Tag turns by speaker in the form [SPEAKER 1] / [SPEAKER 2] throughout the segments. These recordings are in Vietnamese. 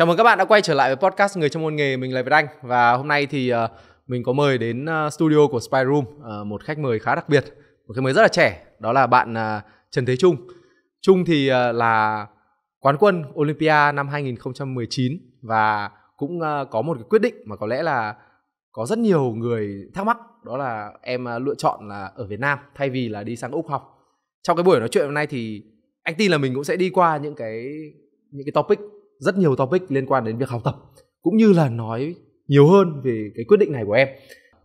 [SPEAKER 1] Chào mừng các bạn đã quay trở lại với podcast Người trong môn nghề, mình là Việt Anh và hôm nay thì ờ, mình có mời đến ờ, studio của Spy Room ờ, một khách mời khá đặc biệt, một khách mời rất là trẻ, đó là bạn Trần Thế Trung. Trung thì là quán quân Olympia năm 2019 và cũng có một cái quyết định mà có lẽ là có rất nhiều người thắc mắc đó là em lựa chọn là ở Việt Nam thay vì là đi sang Úc học. Trong cái buổi nói chuyện hôm nay thì anh tin là mình cũng sẽ đi qua những cái những cái topic rất nhiều topic liên quan đến việc học tập cũng như là nói nhiều hơn về cái quyết định này của em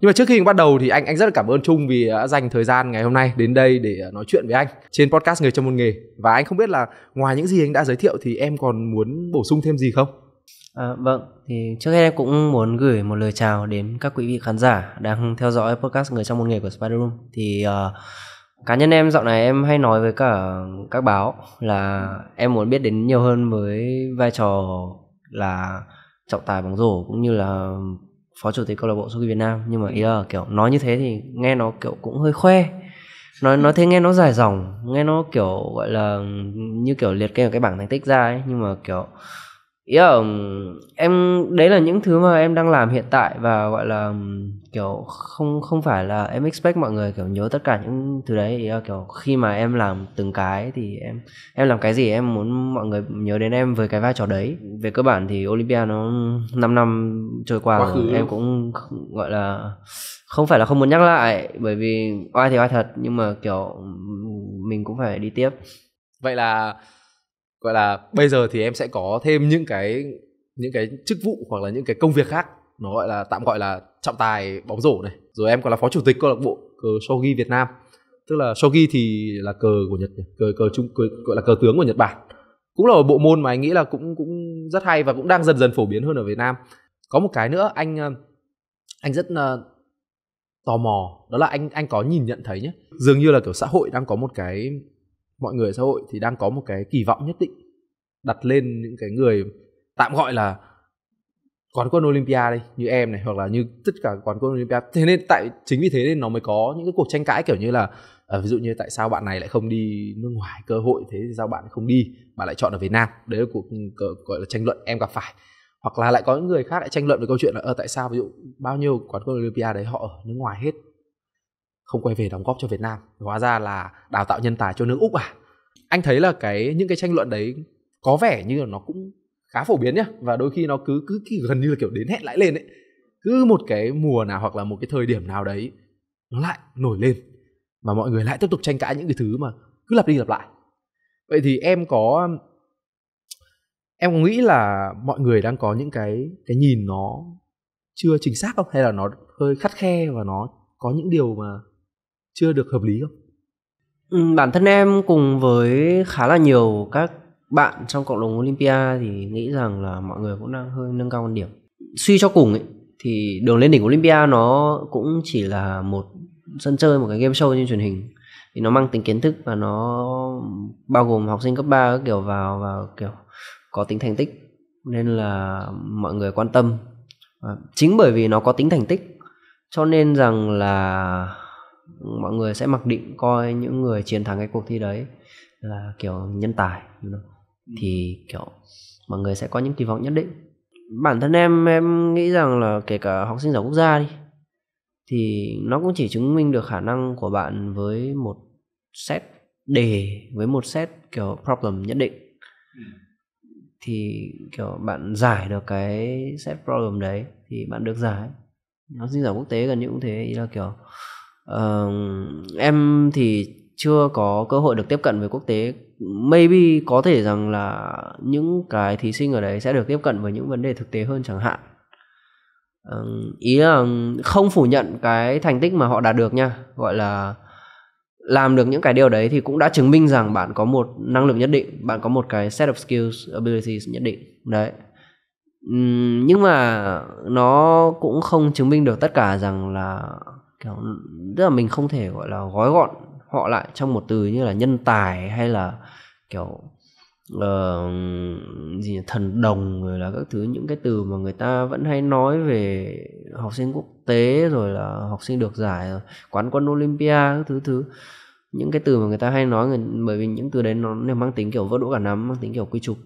[SPEAKER 1] nhưng mà trước khi bắt đầu thì anh anh rất là cảm ơn Trung vì đã dành thời gian ngày hôm nay đến đây để ờ, nói chuyện với anh trên podcast người trong một nghề và anh không biết là ngoài những gì anh đã giới thiệu thì em còn muốn bổ sung thêm
[SPEAKER 2] gì không? À, vâng, thì trước hết em cũng muốn gửi một lời chào đến các quý vị khán giả đang theo dõi podcast người trong một nghề của Spider Room thì uh, cá nhân em dạo này em hay nói với cả các báo là em muốn biết đến nhiều hơn với vai trò là trọng tài bóng rổ cũng như là phó chủ tịch câu lạc bộ soccer Việt Nam nhưng mà ý là kiểu nói như thế thì nghe nó kiểu cũng hơi khoe nói nói thế nghe nó dài dòng nghe nó kiểu gọi là như kiểu liệt kê cái bảng thành tích ra ấy nhưng mà kiểu ý là em đấy là những thứ mà em đang làm hiện tại và gọi là kiểu không không phải là em expect mọi người kiểu nhớ tất cả những thứ đấy ý là kiểu khi mà em làm từng cái thì em em làm cái gì em muốn mọi người nhớ đến em với cái vai trò đấy về cơ bản thì Olympia nó 5 năm trôi qua Quá rồi. em cũng gọi là không phải là không muốn nhắc lại bởi vì oai thì oai thật nhưng mà kiểu mình cũng phải đi tiếp vậy là gọi là bây giờ thì em sẽ có thêm những
[SPEAKER 1] cái những cái chức vụ hoặc là những cái công việc khác nó gọi là tạm gọi là trọng tài bóng rổ này rồi em còn là phó chủ tịch câu lạc bộ cờ shogi Việt Nam tức là shogi thì là cờ của Nhật cờ cờ trung cờ, gọi là cờ tướng của Nhật Bản cũng là một bộ môn mà anh nghĩ là cũng cũng rất hay và cũng đang dần dần phổ biến hơn ở Việt Nam có một cái nữa anh ờ, anh rất ờ, tò mò đó là anh anh có nhìn nhận thấy nhé dường như là kiểu xã hội đang có một cái mọi người xã hội thì đang có một cái kỳ vọng nhất định đặt lên những cái người tạm gọi là quán quân Olympia đây như em này hoặc là như tất cả quán quân Olympia thế nên tại chính vì thế nên nó mới có những cái cuộc tranh cãi kiểu như là à, ví dụ như tại sao bạn này lại không đi nước ngoài cơ hội thế thì sao bạn không đi mà lại chọn ở Việt Nam đấy là cuộc gọi là tranh luận em gặp phải hoặc là lại có những người khác lại tranh luận về câu chuyện là ờ tại sao ví dụ bao nhiêu quán quân Olympia đấy họ ở nước ngoài hết không quay về đóng góp cho Việt Nam hóa ra là đào tạo nhân tài cho nước Úc à anh thấy là cái những cái tranh luận đấy có vẻ như là nó cũng khá phổ biến nhá và đôi khi nó cứ cứ, gần như là kiểu đến hẹn lại lên ấy cứ một cái mùa nào hoặc là một cái thời điểm nào đấy nó lại nổi lên mà mọi người lại tiếp tục tranh cãi những cái thứ mà cứ lặp đi lặp lại vậy thì em có em có nghĩ là mọi người đang có những cái cái nhìn nó chưa chính xác không hay là nó hơi khắt khe và nó có những điều mà chưa được hợp lý không
[SPEAKER 2] ừ, bản thân em cùng với khá là nhiều các bạn trong cộng đồng Olympia thì nghĩ rằng là mọi người cũng đang hơi nâng cao quan điểm suy cho cùng ấy thì đường lên đỉnh Olympia nó cũng chỉ là một sân chơi một cái game show trên truyền hình thì nó mang tính kiến thức và nó bao gồm học sinh cấp 3 kiểu vào và kiểu có tính thành tích nên là mọi người quan tâm à, chính bởi vì nó có tính thành tích cho nên rằng là mọi người sẽ mặc định coi những người chiến thắng cái cuộc thi đấy là kiểu nhân tài ừ. thì kiểu mọi người sẽ có những kỳ vọng nhất định bản thân em em nghĩ rằng là kể cả học sinh giỏi quốc gia đi thì nó cũng chỉ chứng minh được khả năng của bạn với một set đề với một set kiểu problem nhất định ừ. thì kiểu bạn giải được cái set problem đấy thì bạn được giải học sinh giỏi quốc tế gần như cũng thế ý là kiểu uh, em thì chưa có cơ hội được tiếp cận với quốc tế maybe có thể rằng là những cái thí sinh ở đấy sẽ được tiếp cận với những vấn đề thực tế hơn chẳng hạn uh, ý là không phủ nhận cái thành tích mà họ đạt được nha gọi là làm được những cái điều đấy thì cũng đã chứng minh rằng bạn có một năng lực nhất định bạn có một cái set of skills abilities nhất định đấy nhưng mà nó cũng không chứng minh được tất cả rằng là kiểu tức là mình không thể gọi là gói gọn họ lại trong một từ như là nhân tài hay là kiểu uh, gì thần đồng rồi là các thứ những cái từ mà người ta vẫn hay nói về học sinh quốc tế rồi là học sinh được giải quán quân olympia các thứ thứ những cái từ mà người ta hay nói người, bởi vì những từ đấy nó mang tính kiểu vỡ đũa cả nắm mang tính kiểu quy trục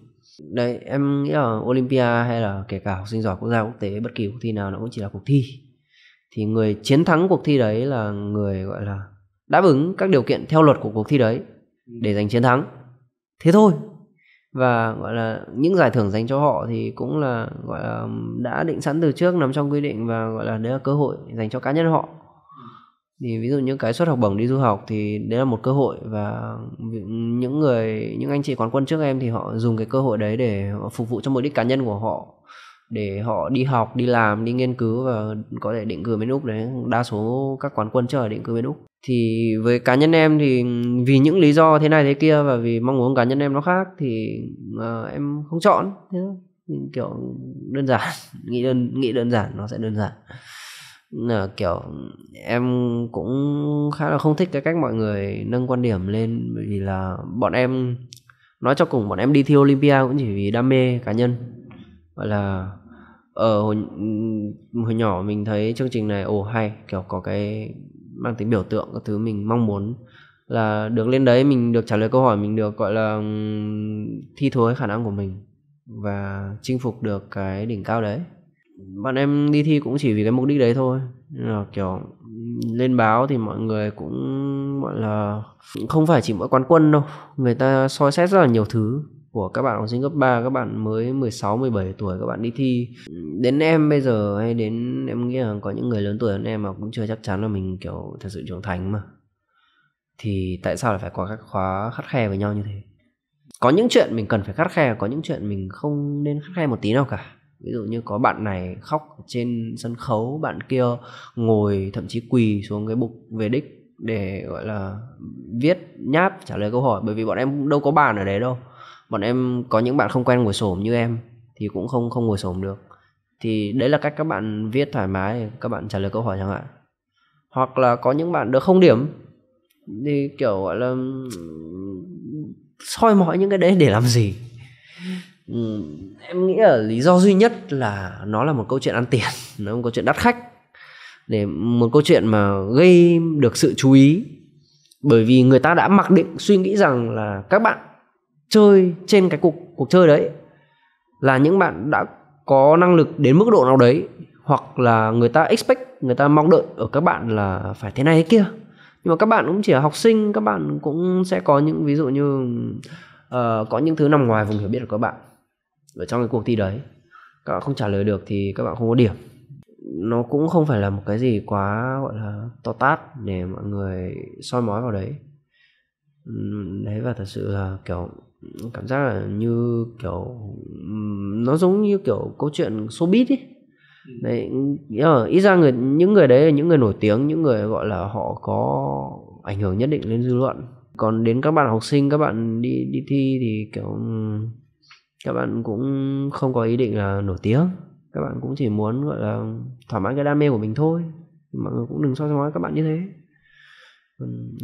[SPEAKER 2] đấy em nghĩ là olympia hay là kể cả học sinh giỏi quốc gia quốc tế bất kỳ cuộc thi nào nó cũng chỉ là cuộc thi thì người chiến thắng cuộc thi đấy là người gọi là đáp ứng các điều kiện theo luật của cuộc thi đấy ừ. để giành chiến thắng thế thôi và gọi là những giải thưởng dành cho họ thì cũng là gọi là đã định sẵn từ trước nằm trong quy định và gọi là đấy là cơ hội dành cho cá nhân họ ừ. thì ví dụ như cái suất học bổng đi du học thì đấy là một cơ hội và những người những anh chị quán quân trước em thì họ dùng cái cơ hội đấy để phục vụ cho mục đích cá nhân của họ để họ đi học đi làm đi nghiên cứu và có thể định cư bên úc đấy đa số các quán quân chơi định cư bên úc thì với cá nhân em thì vì những lý do thế này thế kia và vì mong muốn cá nhân em nó khác thì uh, em không chọn thế kiểu đơn giản nghĩ đơn nghĩ đơn giản nó sẽ đơn giản là kiểu em cũng khá là không thích cái cách mọi người nâng quan điểm lên bởi vì là bọn em nói cho cùng bọn em đi thi Olympia cũng chỉ vì đam mê cá nhân gọi là ở ờ, hồi, hồi nhỏ mình thấy chương trình này ồ hay kiểu có cái mang tính biểu tượng các thứ mình mong muốn là được lên đấy mình được trả lời câu hỏi mình được gọi là thi thố khả năng của mình và chinh phục được cái đỉnh cao đấy bạn em đi thi cũng chỉ vì cái mục đích đấy thôi là kiểu lên báo thì mọi người cũng gọi là không phải chỉ mỗi quán quân đâu người ta soi xét rất là nhiều thứ của các bạn học sinh cấp 3 các bạn mới 16 17 tuổi các bạn đi thi đến em bây giờ hay đến em nghĩ là có những người lớn tuổi hơn em mà cũng chưa chắc chắn là mình kiểu thật sự trưởng thành mà thì tại sao lại phải có các khóa khắt khe với nhau như thế có những chuyện mình cần phải khắt khe có những chuyện mình không nên khắt khe một tí nào cả ví dụ như có bạn này khóc trên sân khấu bạn kia ngồi thậm chí quỳ xuống cái bục về đích để gọi là viết nháp trả lời câu hỏi bởi vì bọn em đâu có bàn ở đấy đâu bọn em có những bạn không quen ngồi xổm như em thì cũng không không ngồi xổm được thì đấy là cách các bạn viết thoải mái các bạn trả lời câu hỏi chẳng hạn hoặc là có những bạn được không điểm thì kiểu gọi là soi mọi những cái đấy để làm gì ừ, em nghĩ là lý do duy nhất là nó là một câu chuyện ăn tiền nó là một câu chuyện đắt khách để một câu chuyện mà gây được sự chú ý bởi vì người ta đã mặc định suy nghĩ rằng là các bạn chơi trên cái cuộc cuộc chơi đấy là những bạn đã có năng lực đến mức độ nào đấy hoặc là người ta expect người ta mong đợi ở các bạn là phải thế này thế kia nhưng mà các bạn cũng chỉ là học sinh các bạn cũng sẽ có những ví dụ như uh, có những thứ nằm ngoài vùng hiểu biết của các bạn ở trong cái cuộc thi đấy các bạn không trả lời được thì các bạn không có điểm nó cũng không phải là một cái gì quá gọi là to tát để mọi người soi mói vào đấy đấy và thật sự là kiểu cảm giác là như kiểu nó giống như kiểu câu chuyện showbiz ấy ừ. đấy ít ra người những người đấy là những người nổi tiếng những người gọi là họ có ảnh hưởng nhất định lên dư luận còn đến các bạn học sinh các bạn đi đi thi thì kiểu các bạn cũng không có ý định là nổi tiếng các bạn cũng chỉ muốn gọi là thỏa mãn cái đam mê của mình thôi mọi người cũng đừng so sánh các bạn như thế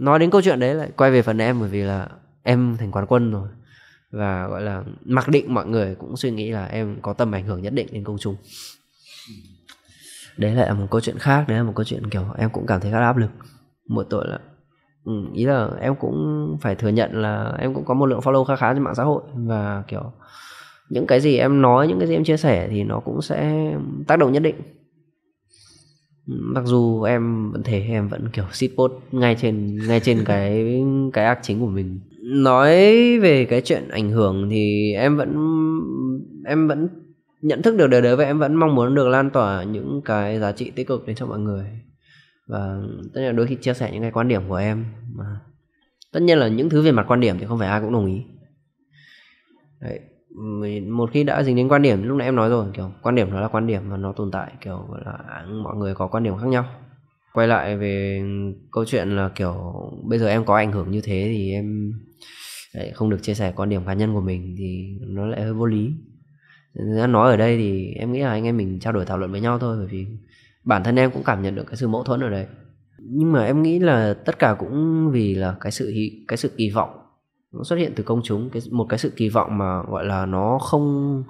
[SPEAKER 2] nói đến câu chuyện đấy lại quay về phần em bởi vì là em thành quán quân rồi và gọi là mặc định mọi người cũng suy nghĩ là em có tầm ảnh hưởng nhất định đến công chúng đấy lại là một câu chuyện khác đấy là một câu chuyện kiểu em cũng cảm thấy khá là áp lực một tội là ừ, ý là em cũng phải thừa nhận là em cũng có một lượng follow khá khá trên mạng xã hội và kiểu những cái gì em nói những cái gì em chia sẻ thì nó cũng sẽ tác động nhất định mặc dù em vẫn thể em vẫn kiểu shitpost ngay trên ngay trên cái cái ác chính của mình nói về cái chuyện ảnh hưởng thì em vẫn em vẫn nhận thức được điều đấy và em vẫn mong muốn được lan tỏa những cái giá trị tích cực đến cho mọi người và tất nhiên là đôi khi chia sẻ những cái quan điểm của em mà tất nhiên là những thứ về mặt quan điểm thì không phải ai cũng đồng ý đấy một khi đã dính đến quan điểm lúc nãy em nói rồi kiểu quan điểm nó là quan điểm và nó tồn tại kiểu là mọi người có quan điểm khác nhau quay lại về câu chuyện là kiểu bây giờ em có ảnh hưởng như thế thì em Đấy, không được chia sẻ quan điểm cá nhân của mình thì nó lại hơi vô lý nói ở đây thì em nghĩ là anh em mình trao đổi thảo luận với nhau thôi bởi vì bản thân em cũng cảm nhận được cái sự mâu thuẫn ở đây nhưng mà em nghĩ là tất cả cũng vì là cái sự cái sự kỳ vọng nó xuất hiện từ công chúng cái một cái sự kỳ vọng mà gọi là nó không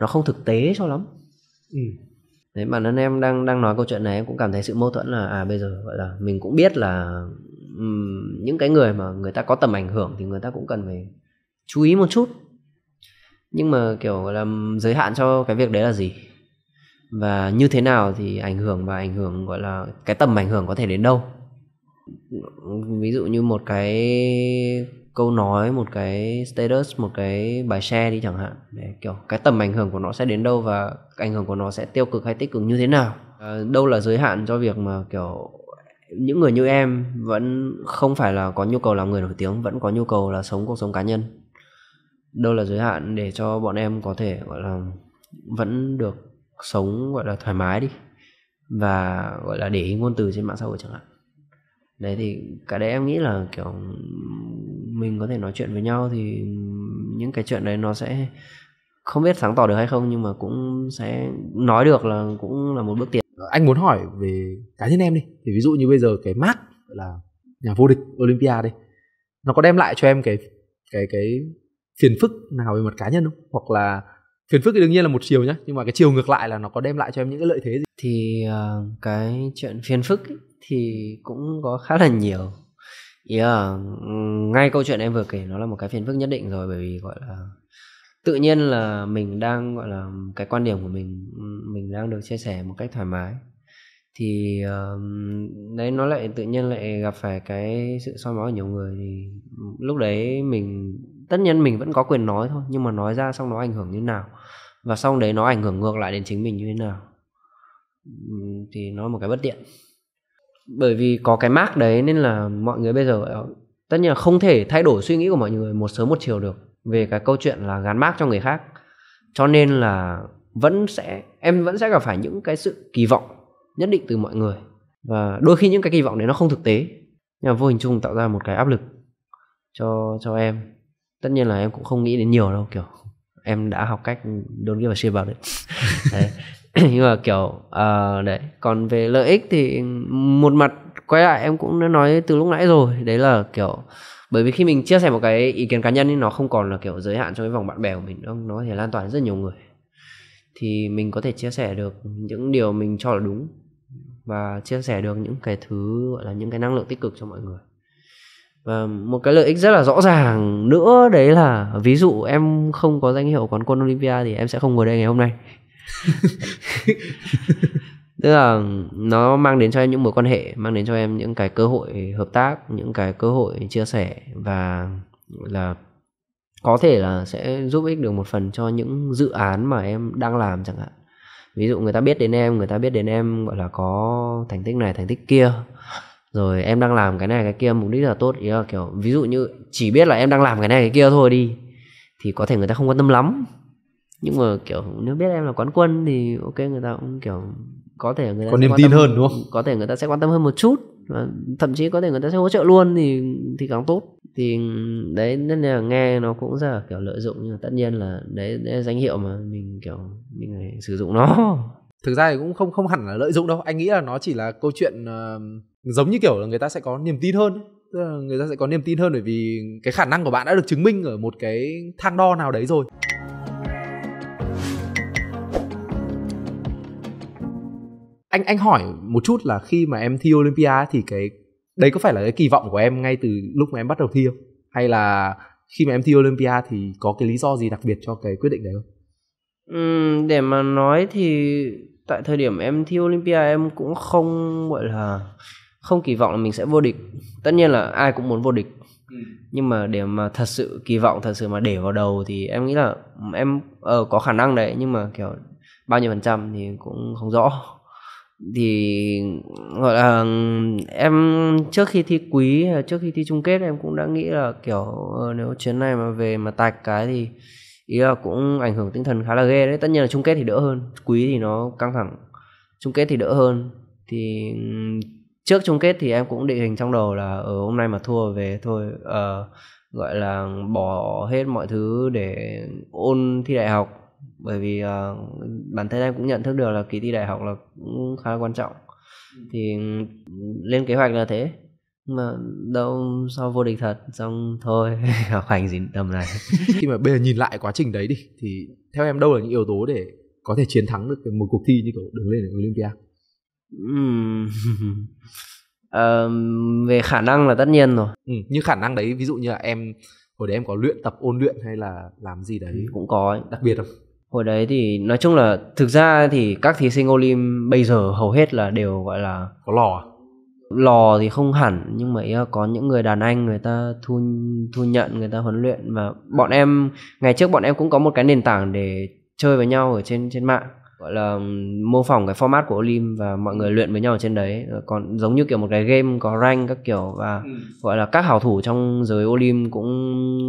[SPEAKER 2] nó không thực tế cho lắm ừ. đấy bản thân em đang đang nói câu chuyện này em cũng cảm thấy sự mâu thuẫn là à bây giờ gọi là mình cũng biết là những cái người mà người ta có tầm ảnh hưởng thì người ta cũng cần phải chú ý một chút nhưng mà kiểu là giới hạn cho cái việc đấy là gì và như thế nào thì ảnh hưởng và ảnh hưởng gọi là cái tầm ảnh hưởng có thể đến đâu ví dụ như một cái câu nói một cái status một cái bài share đi chẳng hạn để kiểu cái tầm ảnh hưởng của nó sẽ đến đâu và ảnh hưởng của nó sẽ tiêu cực hay tích cực như thế nào ờ, đâu là giới hạn cho việc mà kiểu những người như em vẫn không phải là có nhu cầu làm người nổi tiếng vẫn có nhu cầu là sống cuộc sống cá nhân đâu là giới hạn để cho bọn em có thể gọi là vẫn được sống gọi là thoải mái đi và gọi là để ý ngôn từ trên mạng xã hội chẳng hạn đấy thì cái đấy em nghĩ là kiểu mình có thể nói chuyện với nhau thì những cái chuyện đấy nó sẽ không biết sáng tỏ được hay không nhưng mà cũng sẽ nói được là cũng là một bước tiến anh muốn hỏi về cá nhân em
[SPEAKER 1] đi thì ví dụ như bây giờ cái mác là nhà vô địch olympia đi nó có đem lại cho em cái cái cái phiền phức nào về mặt cá nhân không hoặc là phiền phức thì đương nhiên là một chiều nhá nhưng mà cái chiều ngược lại là nó có đem lại cho em những cái lợi thế gì thì ờ, cái chuyện phiền phức
[SPEAKER 2] ý, thì cũng có khá là nhiều ý yeah, ừ, ngay câu chuyện em vừa kể nó là một cái phiền phức nhất định rồi bởi vì gọi là tự nhiên là mình đang gọi là cái quan điểm của mình mình đang được chia sẻ một cách thoải mái thì uh, đấy nó lại tự nhiên lại gặp phải cái sự soi mói của nhiều người thì lúc đấy mình tất nhiên mình vẫn có quyền nói thôi nhưng mà nói ra xong nó ảnh hưởng như nào và xong đấy nó ảnh hưởng ngược lại đến chính mình như thế nào thì nó là một cái bất tiện bởi vì có cái mác đấy nên là mọi người bây giờ ờ, tất nhiên là không thể thay đổi suy nghĩ của mọi người một sớm một chiều được về cái câu chuyện là gắn mác cho người khác cho nên là vẫn sẽ em vẫn sẽ gặp phải những cái sự kỳ vọng nhất định từ mọi người và đôi khi những cái kỳ vọng đấy nó không thực tế nhưng mà vô hình chung tạo ra một cái áp lực cho cho em tất nhiên là em cũng không nghĩ đến nhiều đâu kiểu em đã học cách don't give và shit vào it đấy. nhưng mà kiểu uh, đấy còn về lợi ích thì một mặt quay lại em cũng đã nói từ lúc nãy rồi đấy là kiểu bởi vì khi mình chia sẻ một cái ý kiến cá nhân thì nó không còn là kiểu giới hạn trong cái vòng bạn bè của mình đâu nó có thể lan tỏa rất nhiều người thì mình có thể chia sẻ được những điều mình cho là đúng và chia sẻ được những cái thứ gọi là những cái năng lượng tích cực cho mọi người và một cái lợi ích rất là rõ ràng nữa đấy là ví dụ em không có danh hiệu quán quân Olympia thì em sẽ không ngồi đây ngày hôm nay tức là nó mang đến cho em những mối quan hệ mang đến cho em những cái cơ hội hợp tác những cái cơ hội chia sẻ và là có thể là sẽ giúp ích được một phần cho những dự án mà em đang làm chẳng hạn ví dụ người ta biết đến em người ta biết đến em gọi là có thành tích này thành tích kia rồi em đang làm cái này cái kia mục đích là tốt ý là kiểu ví dụ như chỉ biết là em đang làm cái này cái kia thôi đi thì có thể người ta không quan tâm lắm nhưng mà kiểu nếu biết em là quán quân thì ok người ta cũng kiểu có thể người ta có niềm tin tâm, hơn đúng không có thể người ta sẽ quan tâm hơn một chút và thậm chí có thể người ta sẽ hỗ trợ luôn thì thì càng tốt thì đấy nên là nghe nó cũng rất là kiểu lợi dụng nhưng mà tất nhiên là đấy, đấy là danh hiệu mà mình kiểu mình phải sử dụng nó thực ra thì cũng không không hẳn là lợi dụng đâu anh nghĩ là nó chỉ là câu chuyện
[SPEAKER 1] uh, giống như kiểu là người ta sẽ có niềm tin hơn tức là người ta sẽ có niềm tin hơn bởi vì cái khả năng của bạn đã được chứng minh ở một cái thang đo nào đấy rồi anh anh hỏi một chút là khi mà em thi Olympia thì cái đấy có phải là cái kỳ vọng của em ngay từ lúc mà em bắt đầu thi không hay là khi mà em thi Olympia thì có cái lý do gì đặc biệt cho cái quyết định đấy không?
[SPEAKER 2] Ừ, để mà nói thì tại thời điểm em thi Olympia em cũng không gọi là không kỳ vọng là mình sẽ vô địch. Tất nhiên là ai cũng muốn vô địch. Ừ. Nhưng mà để mà thật sự kỳ vọng thật sự mà để vào đầu thì em nghĩ là em ờ, có khả năng đấy nhưng mà kiểu bao nhiêu phần trăm thì cũng không rõ thì gọi là em trước khi thi quý trước khi thi chung kết em cũng đã nghĩ là kiểu ờ, nếu chuyến này mà về mà tạch cái thì ý là cũng ảnh hưởng tinh thần khá là ghê đấy tất nhiên là chung kết thì đỡ hơn quý thì nó căng thẳng chung kết thì đỡ hơn thì trước chung kết thì em cũng định hình trong đầu là ở ờ, hôm nay mà thua về thôi uh, gọi là bỏ hết mọi thứ để ôn thi đại học bởi vì uh, bản thân em cũng nhận thức được là kỳ thi đại học là cũng khá là quan trọng ừ. thì ừ, lên kế hoạch là thế mà đâu sau vô địch thật xong thôi học hành gì tầm này
[SPEAKER 1] khi mà bây giờ nhìn lại quá trình đấy đi thì theo em đâu là những yếu tố để có thể chiến thắng được một cuộc thi như kiểu đứng lên ở Olympia
[SPEAKER 2] um, về khả năng là tất nhiên rồi ừ, nhưng khả năng đấy ví dụ như là em hồi đấy em có luyện tập ôn
[SPEAKER 1] luyện hay là
[SPEAKER 2] làm gì đấy ừ, cũng có ấy. đặc biệt không hồi đấy thì nói chung là thực ra thì các thí sinh Olim bây giờ hầu hết là đều gọi là có lò à? lò thì không hẳn nhưng mà ý là có những người đàn anh người ta thu thu nhận người ta huấn luyện và bọn em ngày trước bọn em cũng có một cái nền tảng để chơi với nhau ở trên trên mạng gọi là mô phỏng cái format của Olim và mọi người luyện với nhau ở trên đấy còn giống như kiểu một cái game có rank các kiểu và ừ. gọi là các hảo thủ trong giới Olim cũng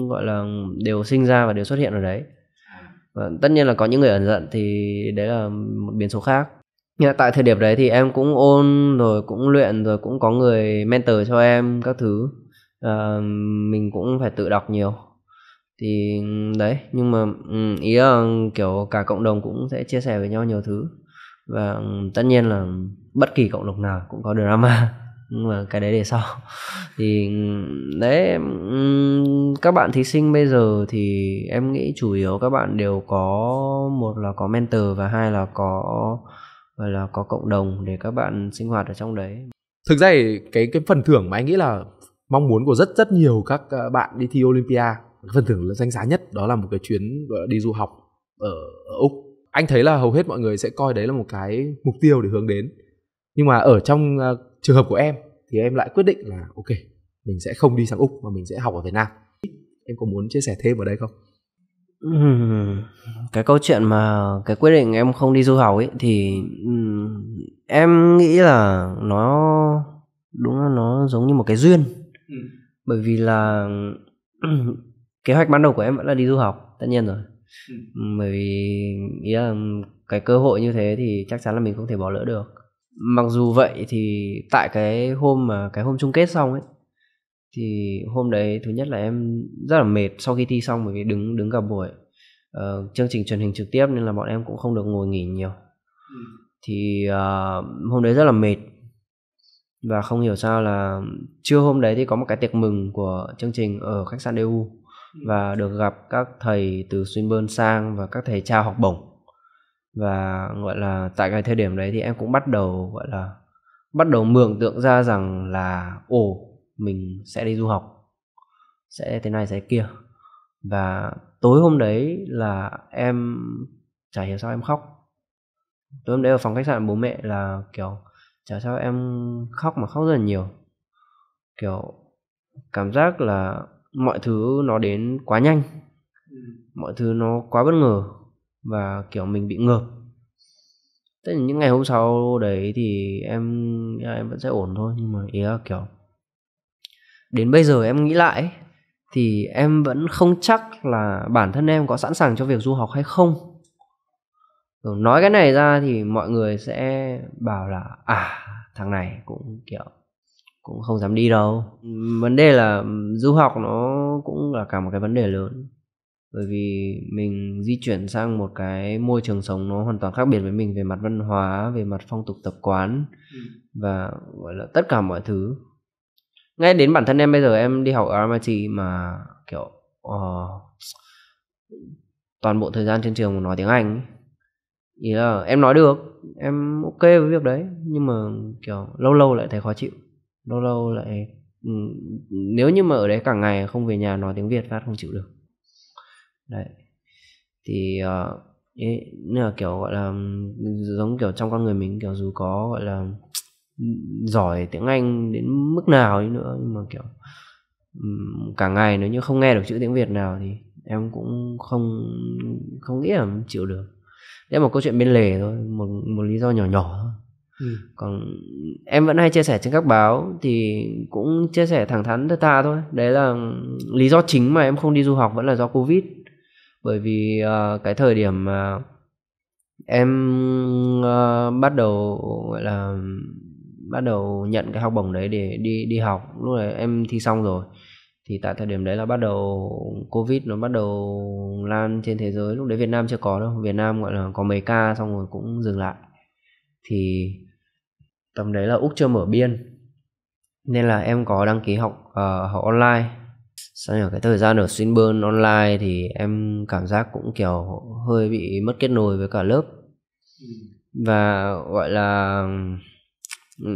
[SPEAKER 2] gọi là đều sinh ra và đều xuất hiện ở đấy và vâng, tất nhiên là có những người ẩn giận thì đấy là một biến số khác nhưng tại thời điểm đấy thì em cũng ôn rồi cũng luyện rồi cũng có người mentor cho em các thứ à, mình cũng phải tự đọc nhiều thì đấy nhưng mà ừ, ý là kiểu cả cộng đồng cũng sẽ chia sẻ với nhau nhiều thứ và tất nhiên là bất kỳ cộng đồng nào cũng có drama mà cái đấy để sau thì đấy các bạn thí sinh bây giờ thì em nghĩ chủ yếu các bạn đều có một là có mentor và hai là có gọi là có cộng đồng để các bạn sinh hoạt ở trong đấy
[SPEAKER 1] thực ra thì cái cái phần thưởng mà anh nghĩ là mong muốn của rất rất nhiều các ờ, bạn đi thi Olympia phần thưởng danh giá nhất đó là một cái chuyến đi du học ở, ở Úc anh thấy là hầu hết mọi người sẽ coi đấy là một cái mục tiêu để hướng đến nhưng mà ở trong ờ, trường hợp của em thì em lại quyết định là ok mình sẽ không đi sang úc mà mình sẽ học ở việt nam em có muốn chia sẻ thêm ở đây không
[SPEAKER 2] cái câu chuyện mà cái quyết định em không đi du học ấy thì em nghĩ là nó đúng là nó giống như một cái duyên bởi vì là kế hoạch ban đầu của em vẫn là đi du học tất nhiên rồi bởi vì ý là cái cơ hội như thế thì chắc chắn là mình không thể bỏ lỡ được mặc dù vậy thì tại cái hôm mà cái hôm chung kết xong ấy thì hôm đấy thứ nhất là em rất là mệt sau khi thi xong bởi vì đứng đứng cả buổi uh, chương trình truyền hình trực tiếp nên là bọn em cũng không được ngồi nghỉ nhiều ừ. thì uh, hôm đấy rất là mệt và không hiểu sao là trưa hôm đấy thì có một cái tiệc mừng của chương trình ở khách sạn DU ừ. và được gặp các thầy từ Swinburne sang và các thầy trao học bổng và gọi là tại cái thời điểm đấy thì em cũng bắt đầu gọi là bắt đầu mường tượng ra rằng là ồ mình sẽ đi du học sẽ thế này sẽ kia và tối hôm đấy là em chả hiểu sao em khóc tối hôm đấy ở phòng khách sạn bố mẹ là kiểu chả sao em khóc mà khóc rất là nhiều kiểu cảm giác là mọi thứ nó đến quá nhanh ừ. mọi thứ nó quá bất ngờ và kiểu mình bị ngợp tất nhiên những ngày hôm sau đấy thì em à, em vẫn sẽ ổn thôi nhưng mà ý là kiểu đến bây giờ em nghĩ lại thì em vẫn không chắc là bản thân em có sẵn sàng cho việc du học hay không Rồi nói cái này ra thì mọi người sẽ bảo là à thằng này cũng kiểu cũng không dám đi đâu vấn đề là du học nó cũng là cả một cái vấn đề lớn bởi vì mình di chuyển sang một cái môi trường sống nó hoàn toàn khác biệt với mình về mặt văn hóa về mặt phong tục tập quán ừ. và gọi là tất cả mọi thứ ngay đến bản thân em bây giờ em đi học ở MIT mà kiểu uh, toàn bộ thời gian trên trường nói tiếng Anh ấy. ý là em nói được em ok với việc đấy nhưng mà kiểu lâu lâu lại thấy khó chịu lâu lâu lại ừ, nếu như mà ở đấy cả ngày không về nhà nói tiếng Việt phát không chịu được đấy thì uh, ờ, ấy là kiểu gọi là giống kiểu trong con người mình kiểu dù có gọi là giỏi tiếng Anh đến mức nào ấy nữa nhưng mà kiểu cả ngày nếu như không nghe được chữ tiếng Việt nào thì em cũng không không nghĩ là chịu được đấy là một câu chuyện bên lề thôi một một lý do nhỏ nhỏ thôi ừ. còn em vẫn hay chia sẻ trên các báo thì cũng chia sẻ thẳng thắn với ta thôi đấy là lý do chính mà em không đi du học vẫn là do covid bởi vì uh, cái thời điểm mà em uh, bắt đầu gọi là bắt đầu nhận cái học bổng đấy để đi đi học lúc này em thi xong rồi thì tại thời điểm đấy là bắt đầu covid nó bắt đầu lan trên thế giới lúc đấy việt nam chưa có đâu việt nam gọi là có mấy ca xong rồi cũng dừng lại thì tầm đấy là úc chưa mở biên nên là em có đăng ký học uh, học online sao nhỉ cái thời gian ở Swinburne online thì em cảm giác cũng kiểu hơi bị mất kết nối với cả lớp ừ. và gọi là ừ,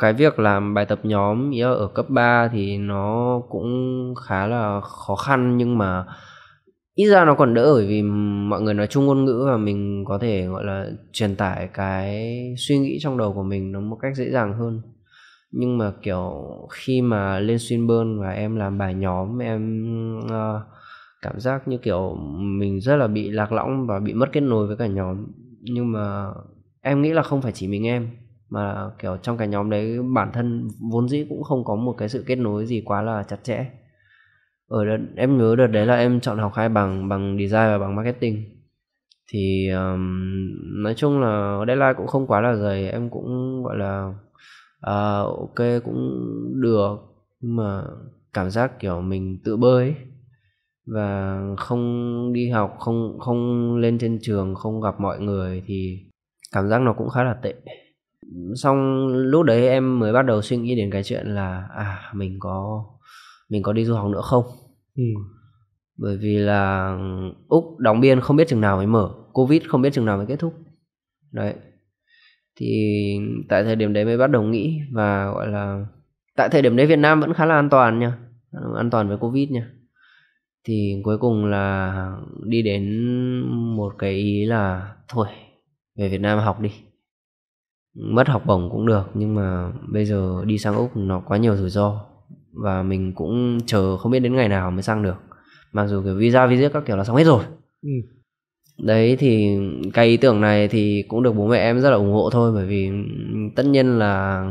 [SPEAKER 2] cái việc làm bài tập nhóm ý ở cấp 3 thì nó cũng khá là khó khăn nhưng mà ít ra nó còn đỡ bởi vì mọi người nói chung ngôn ngữ và mình có thể gọi là truyền tải cái suy nghĩ trong đầu của mình nó một cách dễ dàng hơn nhưng mà kiểu khi mà lên Swinburne và em làm bài nhóm em uh, cảm giác như kiểu mình rất là bị lạc lõng và bị mất kết nối với cả nhóm nhưng mà em nghĩ là không phải chỉ mình em mà kiểu trong cái nhóm đấy bản thân vốn dĩ cũng không có một cái sự kết nối gì quá là chặt chẽ ở đợt, em nhớ đợt đấy là em chọn học hai bằng bằng design và bằng marketing thì um, nói chung là deadline cũng không quá là dày em cũng gọi là à, ok cũng được nhưng mà cảm giác kiểu mình tự bơi và không đi học không không lên trên trường không gặp mọi người thì cảm giác nó cũng khá là tệ xong lúc đấy em mới bắt đầu suy nghĩ đến cái chuyện là à mình có mình có đi du học nữa không ừ. bởi vì là úc đóng biên không biết chừng nào mới mở covid không biết chừng nào mới kết thúc đấy thì tại thời điểm đấy mới bắt đầu nghĩ và gọi là tại thời điểm đấy Việt Nam vẫn khá là an toàn nha an toàn với Covid nha thì cuối cùng là đi đến một cái ý là thôi về Việt Nam học đi mất học bổng cũng được nhưng mà bây giờ đi sang Úc nó quá nhiều rủi ro và mình cũng chờ không biết đến ngày nào mới sang được mặc dù kiểu visa visa các kiểu là xong hết rồi ừ đấy thì cái ý tưởng này thì cũng được bố mẹ em rất là ủng hộ thôi bởi vì tất nhiên là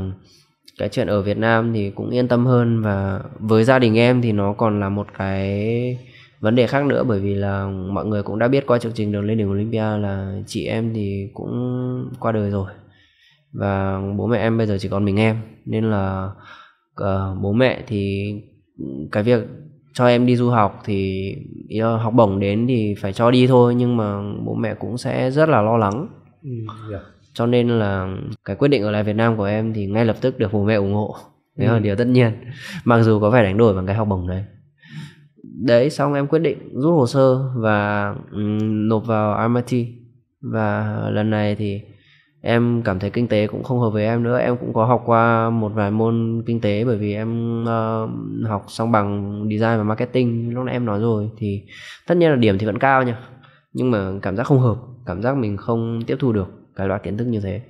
[SPEAKER 2] cái chuyện ở Việt Nam thì cũng yên tâm hơn và với gia đình em thì nó còn là một cái vấn đề khác nữa bởi vì là mọi người cũng đã biết qua chương trình đường lên đỉnh Olympia là chị em thì cũng qua đời rồi và bố mẹ em bây giờ chỉ còn mình em nên là uh, bố mẹ thì cái việc cho em đi du học thì học bổng đến thì phải cho đi thôi nhưng mà bố mẹ cũng sẽ rất là lo lắng ừ, yeah. Dạ. cho nên là cái quyết định ở lại Việt Nam của em thì ngay lập tức được bố mẹ ủng hộ đấy ừ. là điều tất nhiên mặc dù có phải đánh đổi bằng cái học bổng đấy đấy xong em quyết định rút hồ sơ và um, nộp vào RMIT và lần này thì em cảm thấy kinh tế cũng không hợp với em nữa em cũng có học qua một vài môn kinh tế bởi vì em uh, học xong bằng design và marketing lúc nãy em nói rồi thì tất nhiên là điểm thì vẫn cao nha nhưng mà cảm giác không hợp cảm giác mình không tiếp thu được cái loại kiến thức như thế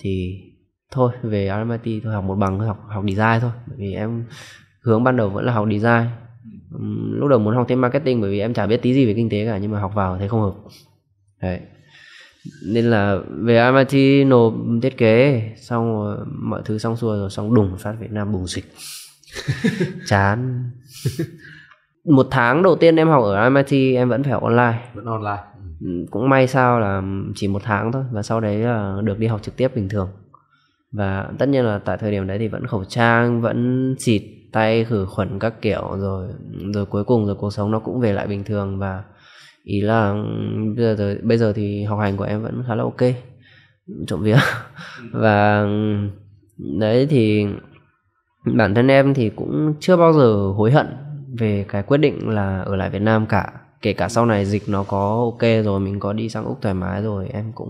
[SPEAKER 2] thì thôi về RMIT tôi học một bằng học học design thôi bởi vì em hướng ban đầu vẫn là học design lúc đầu muốn học thêm marketing bởi vì em chả biết tí gì về kinh tế cả nhưng mà học vào thấy không hợp đấy nên là về MIT nộp thiết kế xong rồi mọi thứ xong xuôi rồi xong đùng phát Việt Nam bùng dịch chán một tháng đầu tiên em học ở MIT em vẫn phải học online vẫn online ừ. Ừ, cũng may sao là chỉ một tháng thôi và sau đấy là được đi học trực tiếp bình thường và tất nhiên là tại thời điểm đấy thì vẫn khẩu trang vẫn xịt tay khử khuẩn các kiểu rồi rồi cuối cùng rồi cuộc sống nó cũng về lại bình thường và ý là bây giờ tới, bây giờ thì học hành của em vẫn khá là ok trộm vía ừ. và đấy thì bản thân em thì cũng chưa bao giờ hối hận về cái quyết định là ở lại Việt Nam cả kể cả sau này dịch nó có ok rồi mình có đi sang úc thoải mái rồi em cũng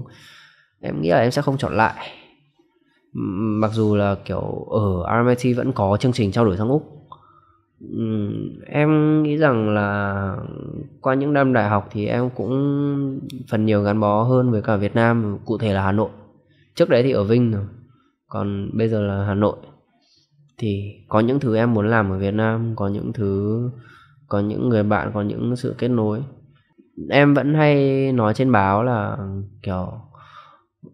[SPEAKER 2] em nghĩ là em sẽ không chọn lại mặc dù là kiểu ở RMIT vẫn có chương trình trao đổi sang úc em nghĩ rằng là qua những năm đại học thì em cũng phần nhiều gắn bó hơn với cả Việt Nam cụ thể là Hà Nội trước đấy thì ở Vinh rồi còn bây giờ là Hà Nội thì có những thứ em muốn làm ở Việt Nam có những thứ có những người bạn có những sự kết nối em vẫn hay nói trên báo là kiểu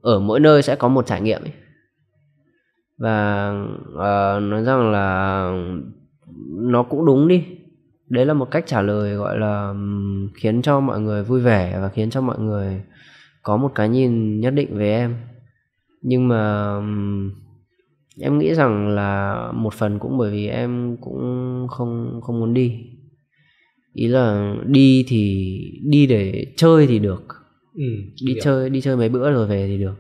[SPEAKER 2] ở mỗi nơi sẽ có một trải nghiệm ấy. và uh, nói rằng là nó cũng đúng đi đấy là một cách trả lời gọi là khiến cho mọi người vui vẻ và khiến cho mọi người có một cái nhìn nhất định về em nhưng mà em nghĩ rằng là một phần cũng bởi vì em cũng không không muốn đi ý là đi thì đi để chơi thì được ừ, đi hiểu. chơi đi chơi mấy bữa rồi về thì được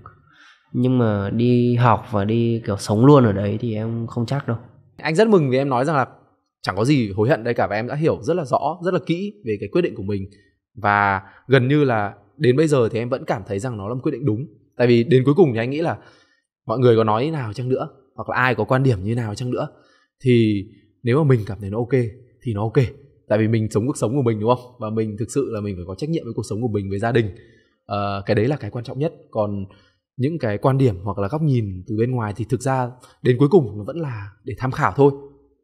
[SPEAKER 2] nhưng mà đi học và đi kiểu sống luôn ở đấy thì em không chắc đâu anh rất mừng vì em nói rằng là chẳng có gì hối hận đây cả và em đã
[SPEAKER 1] hiểu rất là rõ rất là kỹ về cái quyết định của mình và gần như là đến bây giờ thì em vẫn cảm thấy rằng nó là một quyết định đúng tại vì đến cuối cùng thì anh nghĩ là mọi người có nói như nào chăng nữa hoặc là ai có quan điểm như nào chăng nữa thì nếu mà mình cảm thấy nó ok thì nó ok tại vì mình sống cuộc sống của mình đúng không và mình thực sự là mình phải có trách nhiệm với cuộc sống của mình với gia đình à, cái đấy là cái quan trọng nhất còn những cái quan điểm hoặc là góc nhìn từ bên ngoài thì thực ra đến cuối cùng nó vẫn là để tham khảo thôi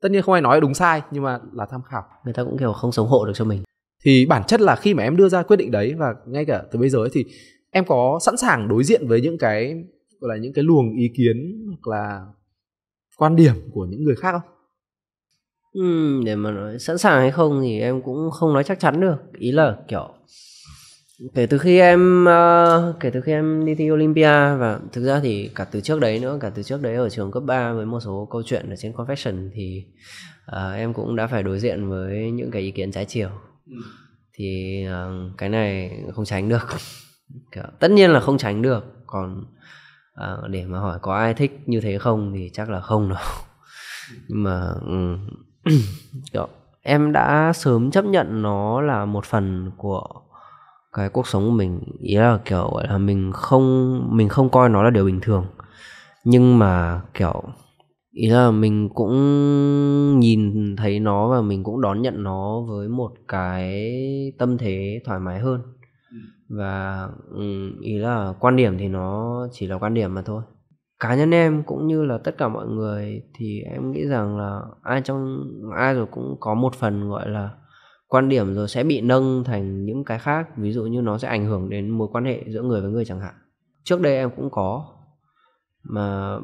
[SPEAKER 1] tất nhiên không ai nói đúng sai nhưng mà là tham khảo người ta cũng kiểu không sống hộ được cho mình thì bản chất là khi mà em đưa ra quyết định đấy và ngay cả từ bây giờ ấy thì em có sẵn sàng đối diện với những cái gọi là những cái luồng ý kiến hoặc là quan điểm của những người khác không
[SPEAKER 2] ừ để mà nói sẵn sàng hay không thì em cũng không nói chắc chắn được ý là kiểu kể từ khi em uh, kể từ khi em đi thi Olympia và thực ra thì cả từ trước đấy nữa cả từ trước đấy ở trường cấp 3 với một số câu chuyện ở trên confession thì uh, em cũng đã phải đối diện với những cái ý kiến trái chiều ừ. thì uh, cái này không tránh được tất nhiên là không tránh được còn uh, để mà hỏi có ai thích như thế không thì chắc là không đâu ừ. nhưng mà um, em đã sớm chấp nhận nó là một phần của cái cuộc sống của mình ý là kiểu là mình không mình không coi nó là điều bình thường nhưng mà kiểu ý là mình cũng nhìn thấy nó và mình cũng đón nhận nó với một cái tâm thế thoải mái hơn ừ. và ừ, ý là quan điểm thì nó chỉ là quan điểm mà thôi cá nhân em cũng như là tất cả mọi người thì em nghĩ rằng là ai trong ai rồi cũng có một phần gọi là quan điểm rồi sẽ bị nâng thành những cái khác ví dụ như nó sẽ ảnh hưởng đến mối quan hệ giữa người với người chẳng hạn trước đây em cũng có mà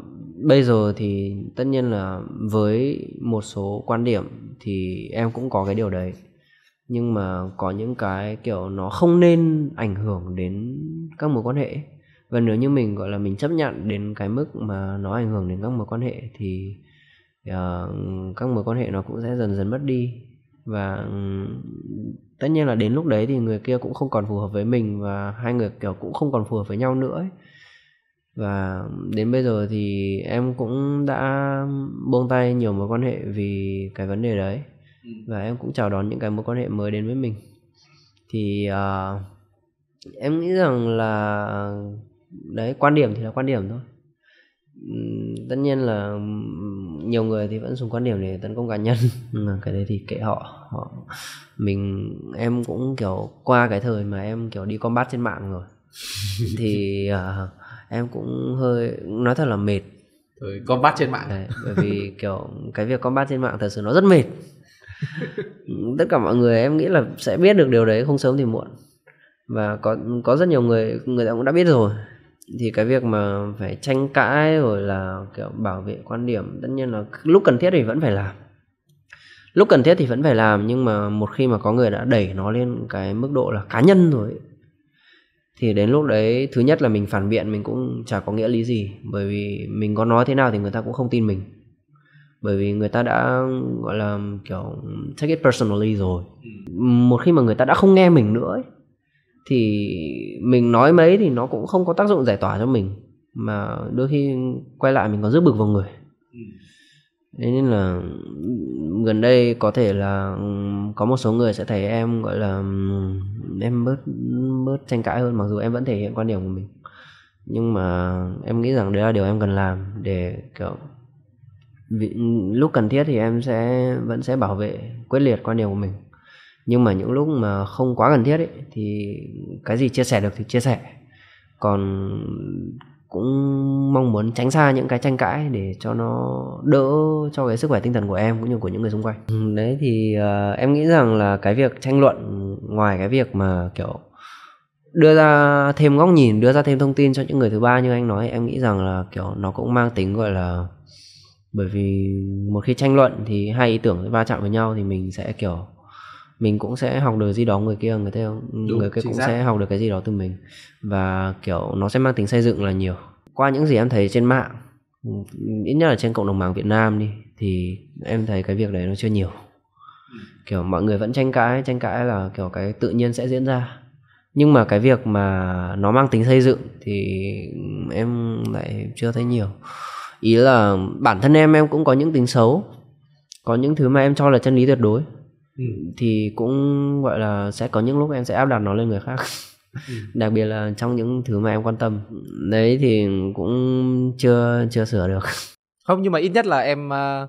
[SPEAKER 2] bây giờ thì tất nhiên là với một số quan điểm thì em cũng có cái điều đấy nhưng mà có những cái kiểu nó không nên ảnh hưởng đến các mối quan hệ và nếu như mình gọi là mình chấp nhận đến cái mức mà nó ảnh hưởng đến các mối quan hệ thì uh, các mối quan hệ nó cũng sẽ dần dần mất đi và tất nhiên là đến lúc đấy thì người kia cũng không còn phù hợp với mình và hai người kiểu cũng không còn phù hợp với nhau nữa ấy. và đến bây giờ thì em cũng đã buông tay nhiều mối quan hệ vì cái vấn đề đấy và em cũng chào đón những cái mối quan hệ mới đến với mình thì uh, em nghĩ rằng là đấy quan điểm thì là quan điểm thôi tất nhiên là nhiều người thì vẫn dùng quan điểm để tấn công cá nhân cái đấy thì kệ họ họ mình em cũng kiểu qua cái thời mà em kiểu đi combat trên mạng rồi thì uh, em cũng hơi nói thật là mệt rồi combat trên mạng đấy, bởi vì kiểu cái việc combat trên mạng thật sự nó rất mệt tất cả mọi người em nghĩ là sẽ biết được điều đấy không sớm thì muộn và có có rất nhiều người người ta cũng đã biết rồi thì cái việc mà phải tranh cãi rồi là kiểu bảo vệ quan điểm tất nhiên là lúc cần thiết thì vẫn phải làm lúc cần thiết thì vẫn phải làm nhưng mà một khi mà có người đã đẩy nó lên cái mức độ là cá nhân rồi thì đến lúc đấy thứ nhất là mình phản biện mình cũng chả có nghĩa lý gì bởi vì mình có nói thế nào thì người ta cũng không tin mình bởi vì người ta đã gọi là kiểu take it personally rồi ừ. một khi mà người ta đã không nghe mình nữa ấy, thì mình nói mấy thì nó cũng không có tác dụng giải tỏa cho mình mà đôi khi quay lại mình còn rất bực vào người nên là ừ, gần đây có thể là ừ, có một số người sẽ thấy em gọi là ừ, em bớt bớt tranh cãi hơn mặc dù em vẫn thể hiện quan điểm của mình nhưng mà em nghĩ rằng đấy là điều em cần làm để kiểu lúc cần thiết thì em sẽ vẫn sẽ bảo vệ quyết liệt quan điểm của mình nhưng mà những lúc mà không quá cần thiết ấy, thì cái gì chia sẻ được thì chia sẻ còn cũng mong muốn tránh xa những cái tranh cãi để cho nó đỡ cho cái sức khỏe tinh thần của em cũng như của những người xung quanh ừ, đấy thì uh, em nghĩ rằng là cái việc tranh luận ngoài cái việc mà kiểu đưa ra thêm góc nhìn đưa ra thêm thông tin cho những người thứ ba như anh nói em nghĩ rằng là kiểu nó cũng mang tính gọi là bởi vì một khi tranh luận thì hai ý tưởng va chạm với nhau thì mình sẽ kiểu mình cũng sẽ học được gì đó người kia người theo người kia cũng xác. sẽ học được cái gì đó từ mình và kiểu nó sẽ mang tính xây dựng là nhiều qua những gì em thấy trên mạng ừ, ít nhất là trên cộng đồng mạng Việt Nam đi thì em thấy cái việc đấy nó chưa nhiều kiểu mọi người vẫn tranh cãi tranh cãi là kiểu cái tự nhiên sẽ diễn ra nhưng mà cái việc mà nó mang tính xây dựng thì em lại chưa thấy nhiều ý là bản thân em em cũng có những tính xấu có những thứ mà em cho là chân lý tuyệt đối Ừ. thì cũng gọi là sẽ có những lúc em sẽ áp đặt nó lên người khác ừ. đặc biệt là trong những thứ mà em quan tâm đấy thì cũng chưa chưa sửa được không
[SPEAKER 1] nhưng mà ít nhất là em à,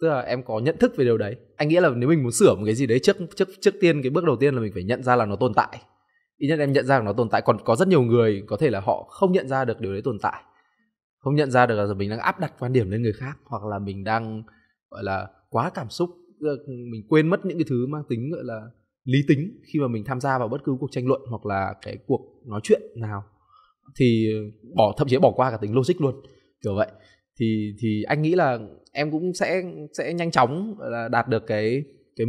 [SPEAKER 1] tức là em có nhận thức về điều đấy anh nghĩ là nếu mình muốn sửa một cái gì đấy trước trước trước tiên cái bước đầu tiên là mình phải nhận ra là nó tồn tại ít nhất em nhận ra là nó tồn tại còn có rất nhiều người có thể là họ không nhận ra được điều đấy tồn tại không nhận ra được là mình đang áp đặt quan điểm lên người khác hoặc là mình đang gọi là quá cảm xúc mình quên mất những cái thứ mang tính gọi là lý tính khi mà mình tham gia vào bất cứ cuộc tranh luận hoặc là cái cuộc nói chuyện nào thì bỏ thậm chí bỏ qua cả tính logic luôn kiểu vậy thì thì anh nghĩ là em cũng sẽ sẽ nhanh chóng là đạt được cái cái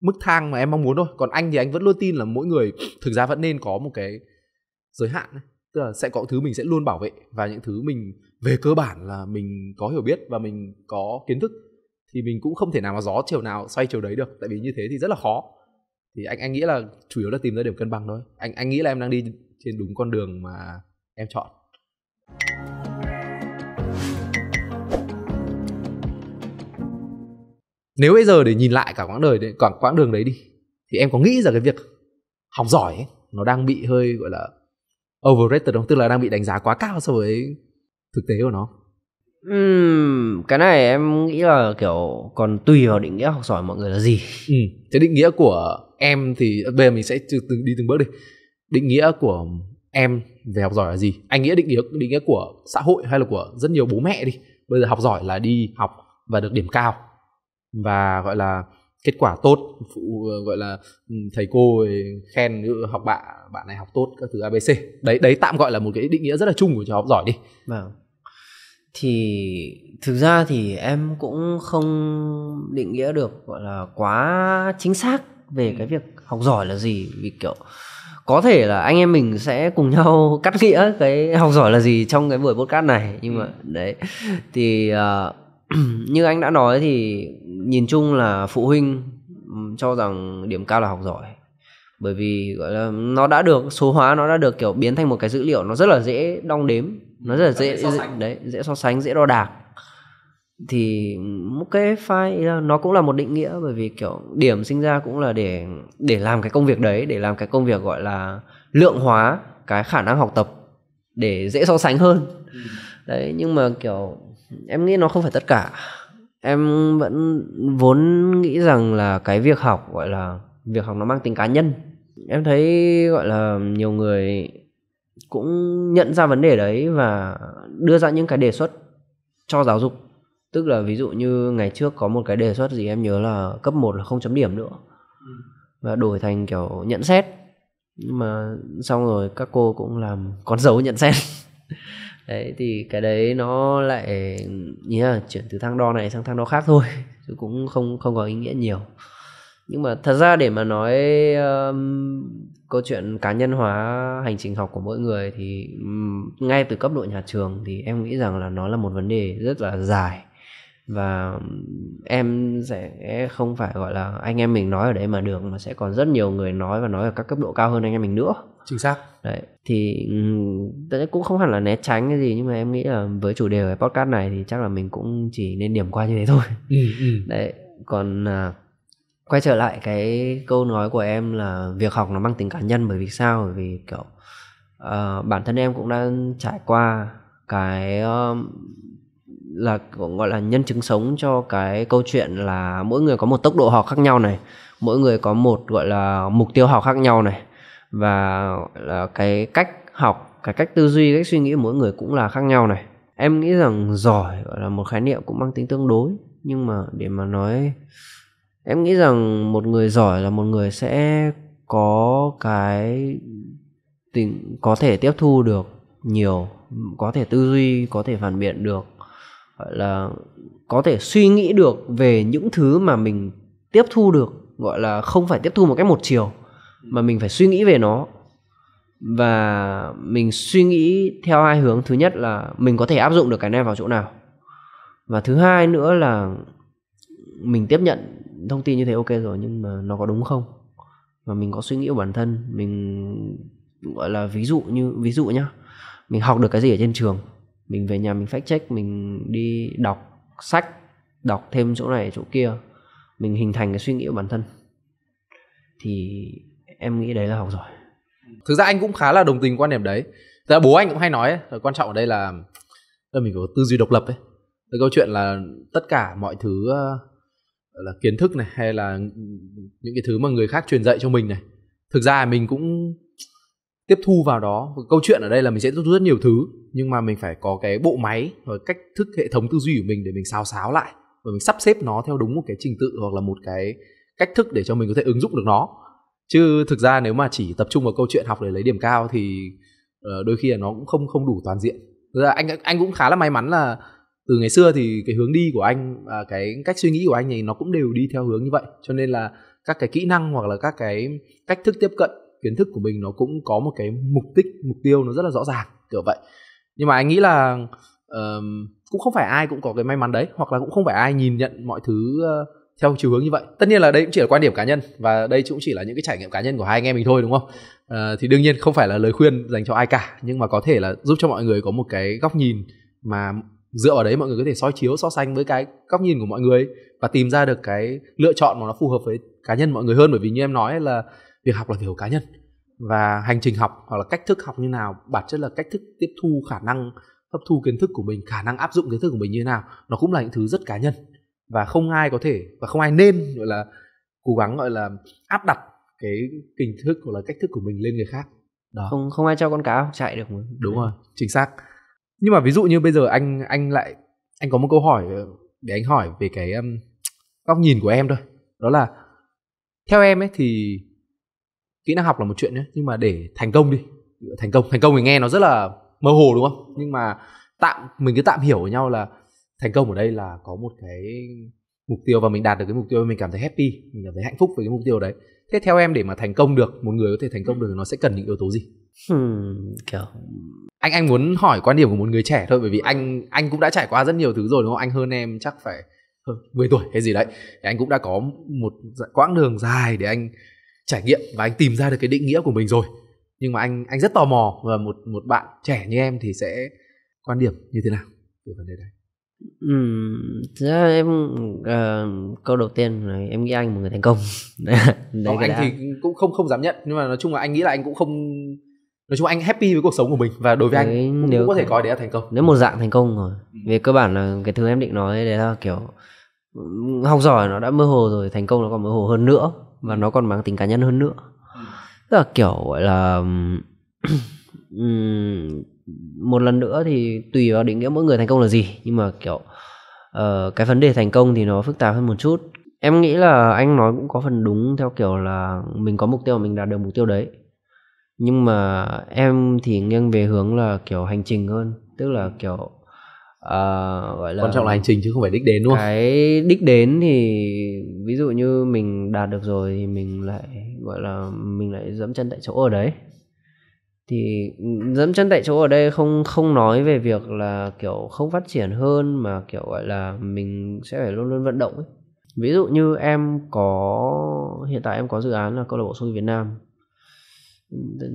[SPEAKER 1] mức thang mà em mong muốn thôi còn anh thì anh vẫn luôn tin là mỗi người thực ra vẫn nên có một cái giới hạn tức là sẽ có thứ mình sẽ luôn bảo vệ và những thứ mình về cơ bản là mình có hiểu biết và mình có kiến thức thì mình cũng không thể nào mà gió chiều nào xoay chiều đấy được tại vì như thế thì rất là khó thì anh anh nghĩ là chủ yếu là tìm ra điểm cân bằng thôi anh anh nghĩ là em đang đi trên đúng con đường mà em chọn nếu bây giờ để nhìn lại cả quãng đời đấy, cả quãng đường đấy đi thì em có nghĩ rằng cái việc học giỏi ấy, nó đang bị hơi gọi là overrated không tức là đang bị đánh giá quá cao so với thực tế của nó
[SPEAKER 2] Uhm, cái này em nghĩ là kiểu còn tùy vào định nghĩa học giỏi mọi người là gì. Ừ. Thế
[SPEAKER 1] định nghĩa của em thì ờ, bây giờ mình sẽ từng từ đi từng bước đi. Định nghĩa của em về học giỏi là gì? Anh nghĩa định nghĩa định nghĩa của xã hội hay là của rất nhiều bố mẹ đi. Bây giờ học giỏi là đi học và được điểm cao và gọi là kết quả tốt phụ ờ, gọi là thầy cô khen học bạn bạn này học tốt các thứ abc đấy đấy tạm gọi là một cái định nghĩa rất là chung của cho học giỏi đi vâng thì
[SPEAKER 2] thực ra thì em cũng không định nghĩa được gọi là quá chính xác về ừ. cái việc học giỏi là gì vì kiểu có thể là anh em mình sẽ cùng nhau cắt nghĩa cái học giỏi là gì trong cái buổi podcast này nhưng ừ. mà đấy thì uh, như anh đã nói thì nhìn chung là phụ huynh cho rằng điểm cao là học giỏi bởi vì gọi là nó đã được số hóa nó đã được kiểu biến thành một cái dữ liệu nó rất là dễ đong đếm nó rất là dễ, dễ, so dễ đấy dễ so sánh dễ đo đạc thì một cái file nó cũng là một định nghĩa bởi vì kiểu điểm sinh ra cũng là để để làm cái công việc đấy để làm cái công việc gọi là lượng hóa cái khả năng học tập để dễ so sánh hơn ừ. đấy nhưng mà kiểu em nghĩ nó không phải tất cả em vẫn vốn nghĩ rằng là cái việc học gọi là việc học nó mang tính cá nhân em thấy gọi là nhiều người cũng nhận ra vấn đề đấy và đưa ra những cái đề xuất cho giáo dục tức là ví dụ như ngày trước có một cái đề xuất gì em nhớ là cấp 1 là không chấm điểm nữa và đổi thành kiểu nhận xét nhưng mà xong rồi các cô cũng làm con dấu nhận xét đấy thì cái đấy nó lại ý là chuyển từ thang đo này sang thang đo khác thôi chứ cũng không không có ý nghĩa nhiều nhưng mà thật ra để mà nói um, câu chuyện cá nhân hóa hành trình học của mỗi người thì ngay từ cấp độ nhà trường thì em nghĩ rằng là nó là một vấn đề rất là dài và em sẽ không phải gọi là anh em mình nói ở đấy mà được mà sẽ còn rất nhiều người nói và nói ở các cấp độ cao hơn anh em mình nữa chính xác đấy thì cũng không hẳn là né tránh cái gì nhưng mà em nghĩ là với chủ đề của podcast này thì chắc là mình cũng chỉ nên điểm qua như thế thôi ừ, ừ. đấy còn à, quay trở lại cái câu nói của em là việc học nó mang tính cá nhân bởi vì sao bởi vì kiểu uh, bản thân em cũng đang trải qua cái uh, là cũng gọi là nhân chứng sống cho cái câu chuyện là mỗi người có một tốc độ học khác nhau này mỗi người có một gọi là mục tiêu học khác nhau này và là cái cách học cái cách tư duy cách suy nghĩ mỗi người cũng là khác nhau này em nghĩ rằng giỏi gọi là một khái niệm cũng mang tính tương đối nhưng mà để mà nói em nghĩ rằng một người giỏi là một người sẽ có cái tình có thể tiếp thu được nhiều có thể tư duy có thể phản biện được gọi là có thể suy nghĩ được về những thứ mà mình tiếp thu được gọi là không phải tiếp thu một cách một chiều mà mình phải suy nghĩ về nó và mình suy nghĩ theo hai hướng thứ nhất là mình có thể áp dụng được cái này vào chỗ nào và thứ hai nữa là mình tiếp nhận thông tin như thế ok rồi nhưng mà nó có đúng không và mình có suy nghĩ của bản thân mình gọi là ví dụ như ví dụ nhá mình học được cái gì ở trên trường mình về nhà mình fact check mình đi đọc sách đọc thêm chỗ này chỗ kia mình hình thành cái suy nghĩ của bản thân thì em nghĩ đấy là học giỏi thực ra anh cũng khá là đồng tình quan điểm đấy
[SPEAKER 1] thực ra bố anh cũng hay nói ấy, quan trọng ở đây là, mình có tư duy độc lập ấy cái câu chuyện là tất cả mọi thứ là kiến thức này hay là những cái thứ mà người khác truyền dạy cho mình này thực ra mình cũng tiếp thu vào đó câu chuyện ở đây là mình sẽ tiếp thu rất nhiều thứ nhưng mà mình phải có cái bộ máy và cách thức hệ thống tư duy của mình để mình xáo xáo lại và mình sắp xếp nó theo đúng một cái trình tự hoặc là một cái cách thức để cho mình có thể ứng dụng được nó chứ thực ra nếu mà chỉ tập trung vào câu chuyện học để lấy điểm cao thì ờ, đôi khi là nó cũng không không đủ toàn diện thực ra anh anh cũng khá là may mắn là từ ngày xưa thì cái hướng đi của anh và cái cách suy nghĩ của anh thì nó cũng đều đi theo hướng như vậy cho nên là các cái kỹ năng hoặc là các cái cách thức tiếp cận kiến thức của mình nó cũng có một cái mục đích mục tiêu nó rất là rõ ràng kiểu vậy nhưng mà anh nghĩ là uh, cũng không phải ai cũng có cái may mắn đấy hoặc là cũng không phải ai nhìn nhận mọi thứ uh, theo chiều hướng như vậy tất nhiên là đây cũng chỉ là quan điểm cá nhân và đây cũng chỉ là những cái trải nghiệm cá nhân của hai anh em mình thôi đúng không uh, thì đương nhiên không phải là lời khuyên dành cho ai cả nhưng mà có thể là giúp cho mọi người có một cái góc nhìn mà dựa vào đấy mọi người có thể soi chiếu so sánh với cái góc nhìn của mọi người và tìm ra được cái lựa chọn mà nó phù hợp với cá nhân mọi người hơn bởi vì như em nói là việc học là việc của cá nhân và hành trình học hoặc là cách thức học như nào bản chất là cách thức tiếp thu khả năng hấp thu kiến thức của mình khả năng áp dụng kiến thức của mình như thế nào nó cũng là những thứ rất cá nhân và không ai có thể và không ai nên gọi là cố gắng gọi là áp đặt cái kiến thức hoặc là cách thức của mình lên người khác đó không không ai cho con cá chạy được đúng rồi chính xác nhưng mà ví dụ như bây giờ anh anh lại anh có một câu hỏi ờ, để anh hỏi về cái um, góc nhìn của em thôi đó là theo em ấy thì kỹ năng học là một chuyện nhé nhưng mà để thành công đi thành công thành công thì nghe nó rất là mơ hồ đúng không nhưng mà tạm mình cứ tạm hiểu với nhau là thành công ở đây là có một cái mục tiêu và mình đạt được cái mục tiêu mình cảm thấy happy mình cảm thấy hạnh phúc với cái mục tiêu đấy thế theo em để mà thành công được một người có thể thành công được nó sẽ cần những yếu tố gì hmm, kiểu anh anh muốn hỏi quan điểm của một người trẻ thôi bởi vì anh anh cũng đã trải qua rất nhiều thứ rồi đúng không anh hơn em chắc phải hơn 10 tuổi hay gì đấy thì anh cũng đã có một dạ, quãng đường dài để anh trải nghiệm và anh tìm ra được cái định nghĩa của mình rồi nhưng mà anh anh rất tò mò và một một bạn trẻ như em thì sẽ quan điểm như thế nào về vấn đề này
[SPEAKER 2] Ừ, ra em uh, câu đầu tiên là em nghĩ anh một người thành công đấy, đấy Đó, anh đã. thì
[SPEAKER 1] cũng không không dám nhận nhưng mà nói chung là anh nghĩ là anh cũng không nói chung anh happy với cuộc sống
[SPEAKER 2] của mình và đối với đấy, anh cũng, nếu, có thể coi đấy là thành công nếu một dạng thành công rồi ừ. về cơ bản là cái thứ em định nói đấy là kiểu ừ, học giỏi nó đã mơ hồ rồi thành công nó còn mơ hồ hơn nữa và nó còn mang tính cá nhân hơn nữa ừ. tức là kiểu gọi là một lần nữa thì tùy vào định nghĩa mỗi người thành công là gì nhưng mà kiểu uh, cái vấn đề thành công thì nó phức tạp hơn một chút em nghĩ là anh nói cũng có phần đúng theo kiểu là mình có mục tiêu mình đạt được mục tiêu đấy nhưng mà em thì nghiêng về hướng là kiểu hành trình hơn tức là kiểu uh, gọi là quan trọng là hành trình chứ không phải đích đến luôn cái đích đến thì ví dụ như mình đạt được rồi thì mình lại gọi là mình lại dẫm chân tại chỗ ở đấy thì dẫm chân tại chỗ ở đây không không nói về việc là kiểu không phát triển hơn mà kiểu gọi là mình sẽ phải luôn luôn vận động ấy ví dụ như em có hiện tại em có dự án là câu lạc bộ xung Việt Nam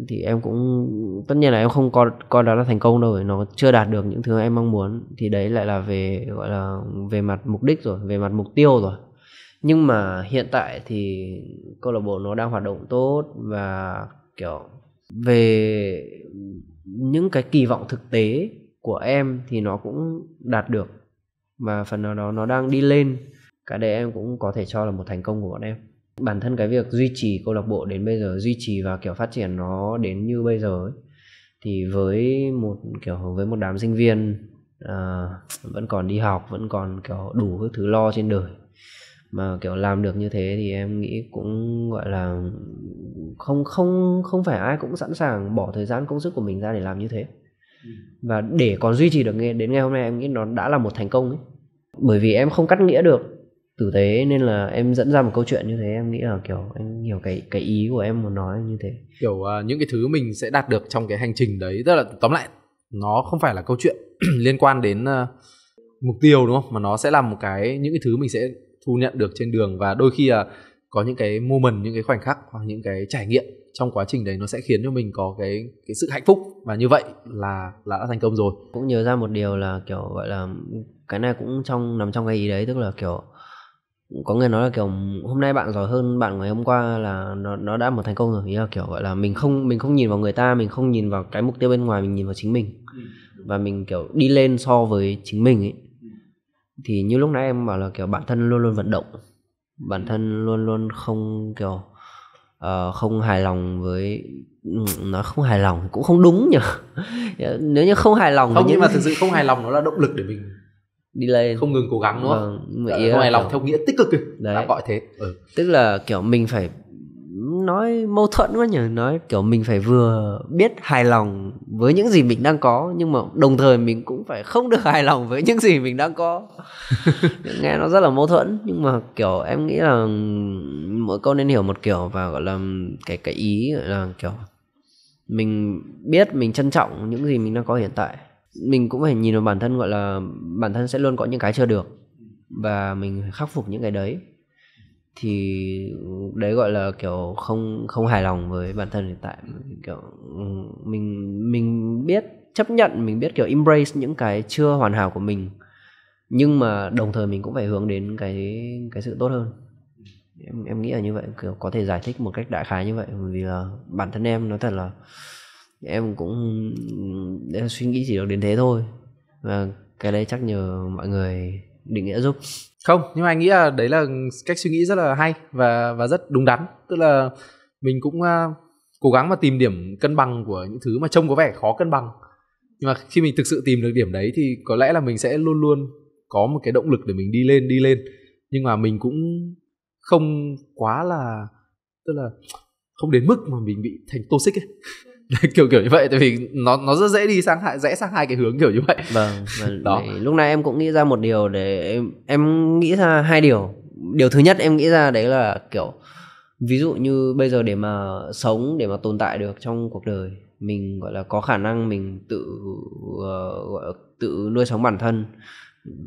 [SPEAKER 2] thì em cũng tất nhiên là em không coi coi đó là thành công đâu nó chưa đạt được những thứ em mong muốn thì đấy lại là về gọi là về mặt mục đích rồi về mặt mục tiêu rồi nhưng mà hiện tại thì câu lạc bộ nó đang hoạt động tốt và kiểu về những cái kỳ vọng thực tế của em thì nó cũng đạt được và phần nào đó nó đang đi lên cái đấy em cũng có thể cho là một thành công của bọn em bản thân cái việc duy trì câu lạc bộ đến bây giờ duy trì và kiểu phát triển nó đến như bây giờ ấy, thì với một kiểu với một đám sinh viên à, vẫn còn đi học vẫn còn kiểu đủ các thứ lo trên đời mà kiểu làm được như thế thì em nghĩ cũng gọi là không không không phải ai cũng sẵn sàng bỏ thời gian công sức của mình ra để làm như thế và để còn duy trì được nghe đến ngày hôm nay em nghĩ nó đã là một thành công ấy bởi vì em không cắt nghĩa được tử tế nên là em dẫn ra một câu chuyện như thế em nghĩ là kiểu anh hiểu cái cái ý của em muốn nói như thế
[SPEAKER 1] kiểu uh, những cái thứ mình sẽ đạt được trong cái hành trình đấy tức là tóm lại nó không phải là câu chuyện liên quan đến uh, mục tiêu đúng không mà nó sẽ là một cái những cái thứ mình sẽ thu nhận được trên đường và đôi khi là uh, có những cái moment những cái khoảnh khắc hoặc những cái trải nghiệm trong quá trình đấy nó sẽ khiến cho mình có cái cái sự hạnh phúc và như
[SPEAKER 2] vậy là là đã thành công rồi cũng nhớ ra một điều là kiểu gọi là cái này cũng trong nằm trong cái ý đấy tức là kiểu có người nói là kiểu hôm nay bạn giỏi hơn bạn ngày hôm qua là nó nó đã một thành công rồi ý là kiểu gọi là mình không mình không nhìn vào người ta mình không nhìn vào cái mục tiêu bên ngoài mình nhìn vào chính mình ừ. và mình kiểu đi lên so với chính mình ấy ừ. thì như lúc nãy em bảo là kiểu bản thân luôn luôn vận động bản ừ. thân luôn luôn không kiểu uh, không hài lòng với nó không hài lòng cũng không đúng nhỉ nếu như không hài lòng không nhưng mà thực sự không hài lòng nó
[SPEAKER 1] là động lực để mình
[SPEAKER 2] đi lên không ngừng
[SPEAKER 1] cố gắng nữa vâng, dạ, ngoài lòng theo nghĩa tích cực dạ, đấy. Đã gọi thế ừ.
[SPEAKER 2] tức là kiểu mình phải nói mâu thuẫn quá nhỉ nói kiểu mình phải vừa biết hài lòng với những gì mình đang có nhưng mà đồng thời mình cũng phải không được hài lòng với những gì mình đang có nghe nó rất là mâu thuẫn nhưng mà kiểu em nghĩ là mỗi câu nên hiểu một kiểu và gọi là cái cái ý gọi là kiểu mình biết mình trân trọng những gì mình đang có hiện tại mình cũng phải nhìn vào bản thân gọi là bản thân sẽ luôn có những cái chưa được và mình khắc phục những cái đấy thì đấy gọi là kiểu không không hài lòng với bản thân hiện tại kiểu ừ, mình mình biết chấp nhận mình biết kiểu embrace những cái chưa hoàn hảo của mình nhưng mà đồng thời mình cũng phải hướng đến cái cái sự tốt hơn em em nghĩ là như vậy kiểu có thể giải thích một cách đại khái như vậy vì là bản thân em nói thật là em cũng em suy nghĩ chỉ được đến thế thôi và cái đấy chắc nhờ mọi người định nghĩa giúp không nhưng mà anh nghĩ là đấy là cách suy nghĩ rất là hay và và rất đúng đắn
[SPEAKER 1] tức là mình cũng uh, cố gắng mà tìm điểm cân bằng của những thứ mà trông có vẻ khó cân bằng nhưng mà khi mình thực sự tìm được điểm đấy thì có lẽ là mình sẽ luôn luôn có một cái động lực để mình đi lên đi lên nhưng mà mình cũng không quá là tức là không đến mức mà mình bị thành tô xích ấy kiểu kiểu như vậy tại vì nó nó
[SPEAKER 2] rất dễ đi sang hại dễ sang hai cái hướng kiểu như vậy vâng, vâng đó lúc này em cũng nghĩ ra một điều để em, em nghĩ ra hai điều điều thứ nhất em nghĩ ra đấy là kiểu ví dụ như bây giờ để mà sống để mà tồn tại được trong cuộc đời mình gọi là có khả năng mình tự uh, gọi là tự nuôi sống bản thân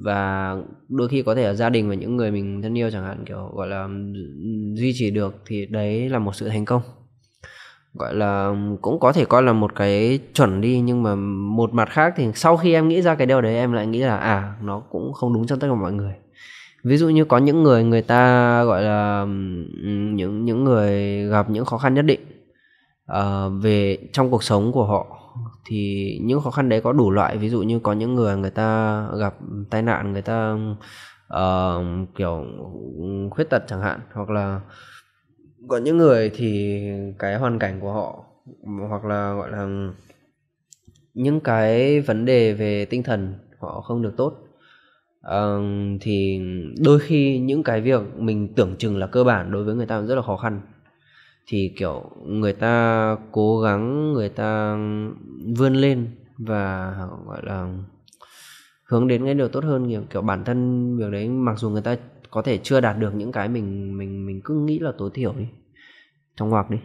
[SPEAKER 2] và đôi khi có thể là gia đình và những người mình thân yêu chẳng hạn kiểu gọi là duy trì được thì đấy là một sự thành công gọi là cũng có thể coi là một cái chuẩn đi nhưng mà một mặt khác thì sau khi em nghĩ ra cái điều đấy em lại nghĩ là à nó cũng không đúng cho tất cả mọi người ví dụ như có những người người ta gọi là những những người gặp những khó khăn nhất định uh, về trong cuộc sống của họ thì những khó khăn đấy có đủ loại ví dụ như có những người người ta gặp tai nạn người ta uh, kiểu khuyết tật chẳng hạn hoặc là có những người thì cái hoàn cảnh của họ hoặc là gọi là những cái vấn đề về tinh thần họ không được tốt uh, thì đôi khi những cái việc mình tưởng chừng là cơ bản đối với người ta rất là khó khăn thì kiểu người ta cố gắng người ta vươn lên và gọi là hướng đến cái điều tốt hơn kiểu, kiểu bản thân việc đấy mặc dù người ta có thể chưa đạt được những cái mình mình mình cứ nghĩ là tối thiểu đi trong ngoặc đi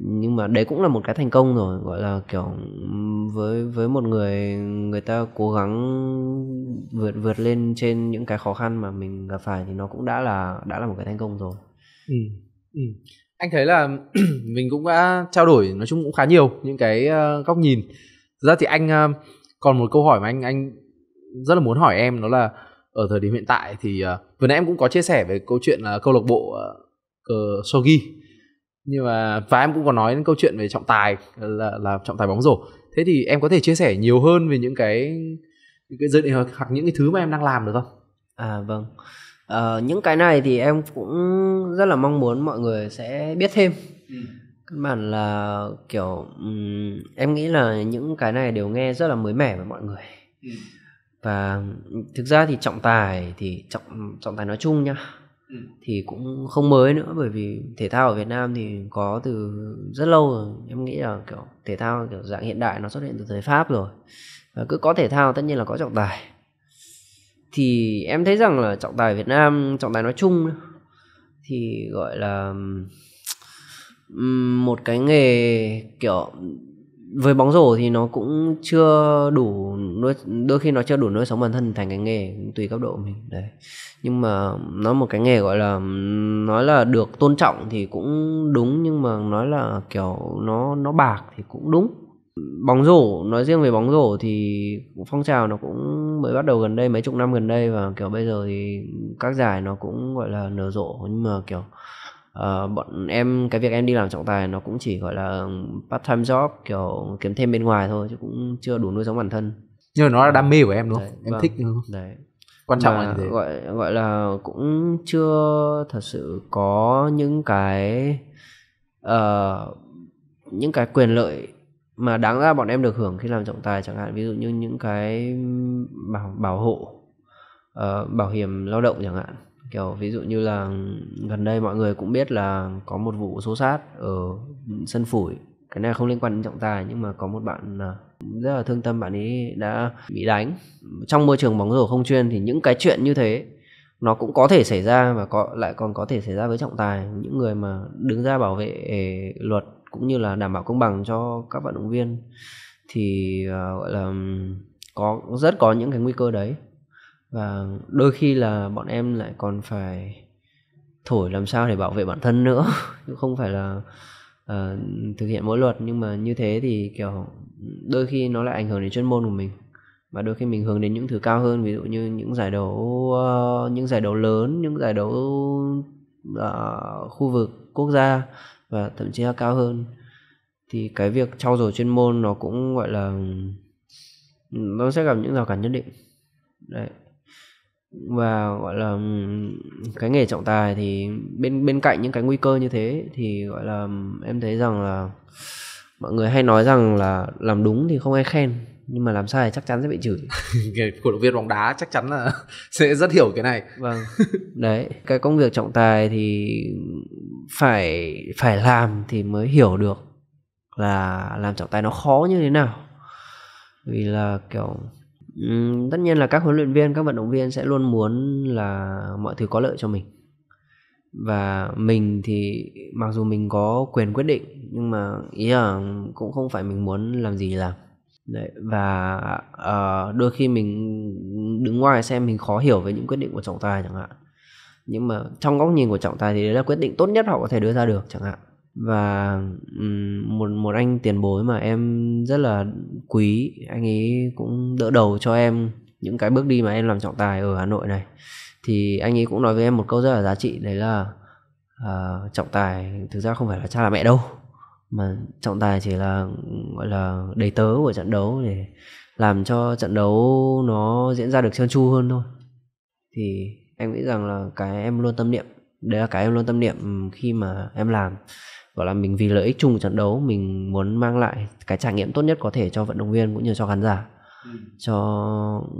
[SPEAKER 2] nhưng mà đấy cũng là một cái thành công rồi gọi là kiểu với với một người người ta cố gắng vượt vượt lên trên những cái khó khăn mà mình gặp phải thì nó cũng đã là đã là một cái thành công rồi
[SPEAKER 3] ừ, ừ.
[SPEAKER 2] anh thấy là mình cũng đã trao đổi nói chung cũng khá nhiều những cái ờ, góc nhìn
[SPEAKER 1] Thực ra thì anh ờ, còn một câu hỏi mà anh anh rất là muốn hỏi em đó là ở thời điểm hiện tại thì uh, vừa nãy em cũng có chia sẻ về câu chuyện là câu lạc bộ uh, Sogi nhưng mà và em cũng có nói đến câu chuyện về trọng tài là là trọng tài bóng rổ thế thì em có thể chia sẻ nhiều hơn về những cái những cái dự định hoặc những cái thứ mà em đang làm được không
[SPEAKER 2] à vâng à, những cái này thì em cũng rất là mong muốn mọi người sẽ biết thêm ừ. căn bản là kiểu um, em nghĩ là những cái này đều nghe rất là mới mẻ với mọi người ừ và thực ra thì trọng tài thì trọng trọng tài nói chung nhá ừ. thì cũng không mới nữa bởi vì thể thao ở Việt Nam thì có từ rất lâu rồi em nghĩ là kiểu thể thao kiểu dạng hiện đại nó xuất hiện từ thời Pháp rồi và cứ có thể thao tất nhiên là có trọng tài thì em thấy rằng là trọng tài Việt Nam trọng tài nói chung thì gọi là một cái nghề kiểu với bóng rổ thì nó cũng chưa đủ nuôi đôi khi nó chưa đủ nuôi sống bản thân thành cái nghề tùy cấp độ mình đấy nhưng mà nó một cái nghề gọi là nói là được tôn trọng thì cũng đúng nhưng mà nói là kiểu nó nó bạc thì cũng đúng bóng rổ nói riêng về bóng rổ thì phong trào nó cũng mới bắt đầu gần đây mấy chục năm gần đây và kiểu bây giờ thì các giải nó cũng gọi là nở rộ nhưng mà kiểu Ờ, bọn em cái việc em đi làm trọng tài nó cũng chỉ gọi là part time job kiểu kiếm thêm bên ngoài thôi chứ cũng chưa đủ nuôi sống bản thân
[SPEAKER 1] nhưng mà nó là ờ, đam mê của em đúng không đấy, em vâng, thích đúng không đấy quan trọng mà là gì?
[SPEAKER 2] gọi gọi là cũng chưa thật sự có những cái uh, những cái quyền lợi mà đáng ra bọn em được hưởng khi làm trọng tài chẳng hạn ví dụ như những cái bảo bảo hộ uh, bảo hiểm lao động chẳng hạn kiểu ví dụ như là gần đây mọi người cũng biết là có một vụ xô sát ở sân phủi cái này không liên quan đến trọng tài nhưng mà có một bạn à, rất là thương tâm bạn ấy đã bị đánh trong môi trường bóng rổ không chuyên thì những cái chuyện như thế nó cũng có thể xảy ra và có lại còn có thể xảy ra với trọng tài những người mà đứng ra bảo vệ à, luật cũng như là đảm bảo công bằng cho các vận động viên thì uh, gọi là có rất có những cái nguy cơ đấy và đôi khi là bọn em lại còn phải thổi làm sao để bảo vệ bản thân nữa chứ không phải là uh, thực hiện mỗi luật nhưng mà như thế thì kiểu đôi khi nó lại ảnh hưởng đến chuyên môn của mình và đôi khi mình hướng đến những thứ cao hơn ví dụ như những giải đấu uh, những giải đấu lớn những giải đấu uh, khu vực quốc gia và thậm chí là cao hơn thì cái việc trau dồi chuyên môn nó cũng gọi là nó sẽ gặp những rào cản nhất định đấy và gọi là cái nghề trọng tài thì bên bên cạnh những cái nguy cơ như thế thì gọi là em thấy rằng là mọi người hay nói rằng là làm đúng thì không ai khen nhưng mà làm sai chắc chắn sẽ bị chửi
[SPEAKER 1] cổ động viên bóng đá
[SPEAKER 2] chắc chắn là sẽ rất
[SPEAKER 1] hiểu cái này vâng
[SPEAKER 2] đấy cái công việc trọng tài thì phải phải làm thì mới hiểu được là làm trọng tài nó khó như thế nào vì là kiểu tất nhiên là các huấn luyện viên các vận động viên sẽ luôn muốn là mọi thứ có lợi cho mình và mình thì mặc dù mình có quyền quyết định nhưng mà ý là cũng không phải mình muốn làm gì làm Đấy, và uh, đôi khi mình đứng ngoài xem mình khó hiểu về những quyết định của trọng tài chẳng hạn nhưng mà trong góc nhìn của trọng tài thì đấy là quyết định tốt nhất họ có thể đưa ra được chẳng hạn và một một anh tiền bối mà em rất là quý anh ấy cũng đỡ đầu cho em những cái bước đi mà em làm trọng tài ở hà nội này thì anh ấy cũng nói với em một câu rất là giá trị đấy là uh, trọng tài thực ra không phải là cha là mẹ đâu mà trọng tài chỉ là gọi là đầy tớ của trận đấu để làm cho trận đấu nó diễn ra được trơn tru hơn thôi thì em nghĩ rằng là cái em luôn tâm niệm đấy là cái em luôn tâm niệm khi mà em làm gọi là mình vì lợi ích chung trận đấu mình muốn mang lại cái trải nghiệm tốt nhất có thể cho vận động viên cũng như cho khán giả ừ. cho